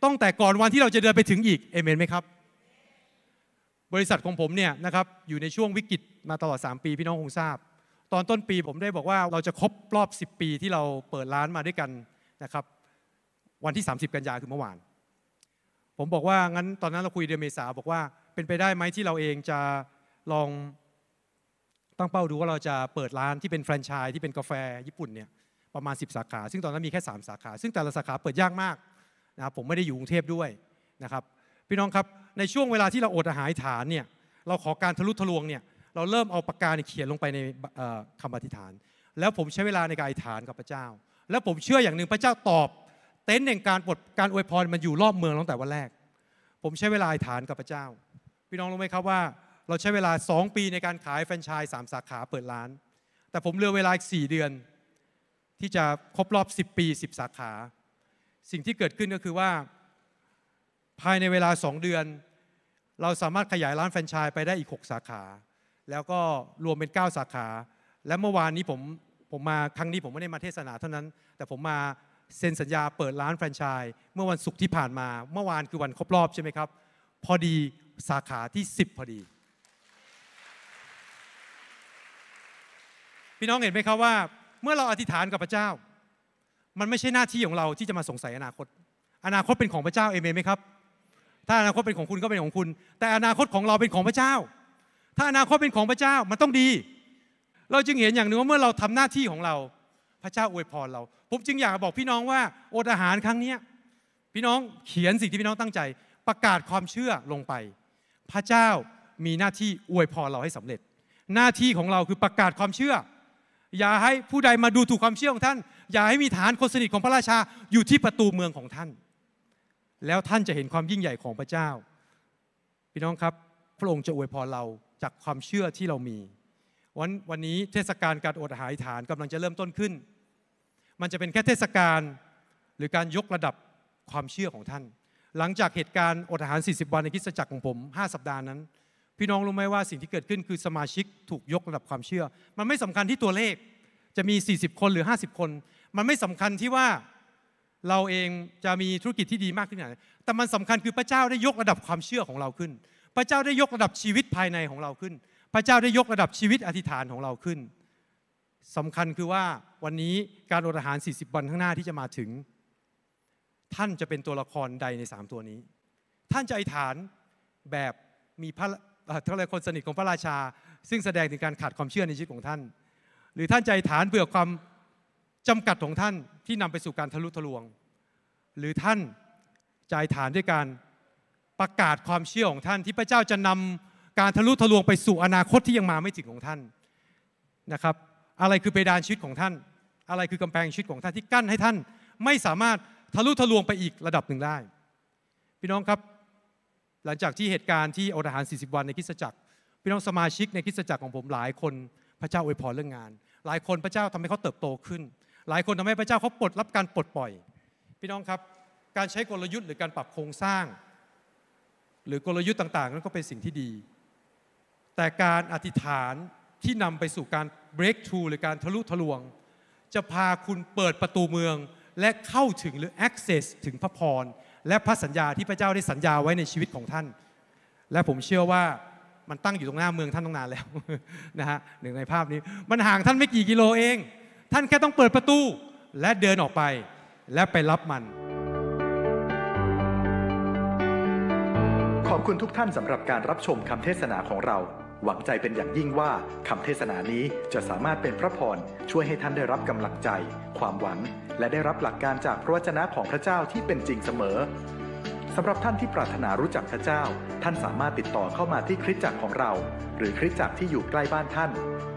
ตั้งแต่ก่อนวันที่เราจะเดินไปถึงอีก เอเมนไหมครับบริษัทของผมเนี่ยนะครับอยู่ในช่วงวิกฤตมาตลอด 3 ปี พี่น้องคงทราบ ตอนต้นปีผมได้บอกว่าเราจะครบรอบ 10 ปีที่เราเปิดร้านมาด้วยกันนะครับ วันที่ 30 กันยาคือเมื่อวาน ผมบอกว่างั้นตอนนั้นเราคุยเดือนเมษา บอกว่าเป็นไปได้ไหมที่เราเองจะลองตั้งเป้าดูว่าเราจะเปิดร้านที่เป็นแฟรนไชส์ที่เป็นกาแฟญี่ปุ่นเนี่ยประมาณ 10สาขา ซึ่งตอนนั้นมีแค่3สาขาซึ่งแต่ละสาขาเปิดยากมากนะครับผมไม่ได้อยู่กรุงเทพด้วยนะครับพี่น้องครับในช่วงเวลาที่เราอดอาหารฐานเนี่ยเราขอการทะลุทะลวงเนี่ยเราเริ่มเอาปากกาเขียนลงไปในคำอธิษฐาน แล้วผมใช้เวลาในการอธิษฐานกับพระเจ้า แล้วผมเชื่ออย่างหนึ่งพระเจ้าตอบ เต็นท์แห่งการปลดการอวยพรมันอยู่รอบเมืองตั้งแต่วันแรก ผมใช้เวลาอธิษฐานกับพระเจ้า พี่น้องรู้ไหมครับว่า เราใช้เวลา2ปีในการขายแฟรนไชส์สามสาขาเปิดร้าน แต่ผมเหลือเวลาอีก4เดือน ที่จะครบรอบ 10 ปี10สาขาสิ่งที่เกิดขึ้นก็คือว่าภายในเวลา 2 เดือน เราสามารถขยายร้านแฟรนไชส์ไปได้อีก 6 สาขา แล้วก็รวมเป็น 9 สาขาและเมื่อวานนี้ผมผมมาครั้งนี้ ผมไม่ได้มาเทศนาเท่านั้น แต่ผมมาเซ็นสัญญาเปิดร้านแฟรนไชส์เมื่อวันศุกร์ที่ผ่านมาเมื่อวานคือวันครบรอบใช่ไหมครับ พอดีสาขาที่10พอดีพี่น้องเห็นไหมครับว่าเมื่อเราอธิษฐานกับพระเจ้า มันไม่ใช่หน้าที่ของเราที่จะมาสงสัยอนาคต อนาคตเป็นของพระเจ้าเอเมนไหมครับถ้าอนาคตเป็นของคุณก็เป็นของคุณ แต่อนาคตของเราเป็นของพระเจ้า ถ้าอนาคตเป็นของพระเจ้ามันต้องดี เราจึงเห็นอย่างหนึ่งว่าเมื่อเราทำหน้าที่ของเรา พระเจ้าอวยพรเรา ผมจึงอยากบอกพี่น้องว่าอดอาหารครั้งนี้พี่น้องเขียนสิ่งที่พี่น้องตั้งใจ ประกาศความเชื่อลงไป พระเจ้ามีหน้าที่อวยพรเราให้สำเร็จ หน้าที่ของเราคือประกาศความเชื่อ อย่าให้ผู้ใดมาดูถูกความเชื่อของท่าน อย่าให้มีฐานคนสนิทของพระราชาอยู่ที่ประตูเมืองของท่านแล้วท่านจะเห็นความยิ่งใหญ่ของพระเจ้า พี่น้องครับพระองค์จะอวยพรเราจากความเชื่อที่เรามี วันวันนี้เทศกาลการอดอาหารฐานกำลังจะเริ่มต้นขึ้น มันจะเป็นแค่เทศกาลหรือการยกระดับความเชื่อของท่าน หลังจากเหตุการณ์อดอาหาร 40 วันในคิสตจักรของผม 5 สัปดาห์นั้น พี่น้องรู้ไหมว่าสิ่งที่เกิดขึ้นคือสมาชิกถูกยกระดับความเชื่อ มันไม่สำคัญที่ตัวเลข จะมี 40 คนหรือ 50 คน มันไม่สำคัญที่ว่าเราเองจะมีธุรกิจที่ดีมากขึ้นไหนแต่มันสำคัญคือพระเจ้าได้ยกระดับความเชื่อของเราขึ้น พระเจ้าได้ยกระดับชีวิตภายในของเราขึ้น พระเจ้าได้ยกระดับชีวิตอธิษฐานของเราขึ้น สำคัญคือว่าวันนี้การอดอาหาร 40 วันข้างหน้าที่จะมาถึง ท่านจะเป็นตัวละครใดใน 3 ตัวนี้ ท่านจะอธิษฐานแบบมีพระเท่าไรคนสนิทของพระราชา ซึ่งแสดงถึงการขาดความเชื่อในชีวิตของท่าน หรือท่านจะอธิษฐานเบื่อความจำกัดของท่านที่นำไปสู่การทะลุทะลวง หรือท่านใจฐานด้วยการประกาศความเชื่อของท่านที่พระเจ้าจะนำการทะลุทะลวงไปสู่อนาคตที่ยังมาไม่ถึงของท่านนะครับ อะไรคือเพดานชีวิตของท่าน อะไรคือกำแพงชีวิตของท่านที่กั้นให้ท่านไม่สามารถทะลุทะลวงไปอีกระดับหนึ่งได้ พี่น้องครับ หลังจากที่เหตุการณ์ที่อดอาหาร40 วันในคริสตจักรพี่น้องสมาชิกในคริสตจักรของผมหลายคนพระเจ้าอวยพรเรื่องงาน หลายคนพระเจ้าทำให้เขาเติบโตขึ้นหลายคนทำให้พระเจ้าเขาปลด รับการปลดปล่อย พี่น้องครับ การใช้กลยุทธ์หรือการปรับโครงสร้าง หรือกลยุทธ์ต่างๆนั้นก็เป็นสิ่งที่ดี แต่การอธิษฐานที่นำไปสู่การ breakthrough หรือการทะลุทะลวง จะพาคุณเปิดประตูเมือง และเข้าถึงหรือ access ถึงพระพร และพระสัญญาที่พระเจ้าได้สัญญาไว้ในชีวิตของท่าน และผมเชื่อว่ามันตั้งอยู่ตรงหน้าเมืองท่านตั้งนานแล้วนะฮะหนึ่งในภาพนี้ มันห่างท่านไม่กี่ กิโลเองท่านแค่ต้องเปิดประตูและเดินออกไป และไปรับมัน ขอบคุณทุกท่านสำหรับการรับชมคำเทศนาของเรา หวังใจเป็นอย่างยิ่งว่าคำเทศนานี้จะสามารถเป็นพระพร ช่วยให้ท่านได้รับกำลังใจ ความหวัง และได้รับหลักการจากพระวจนะของพระเจ้าที่เป็นจริงเสมอสำหรับท่านที่ปรารถนารู้จักพระเจ้า ท่านสามารถติดต่อเข้ามาที่คริสตจักรของเรา หรือคริสตจักรที่อยู่ใกล้บ้านท่าน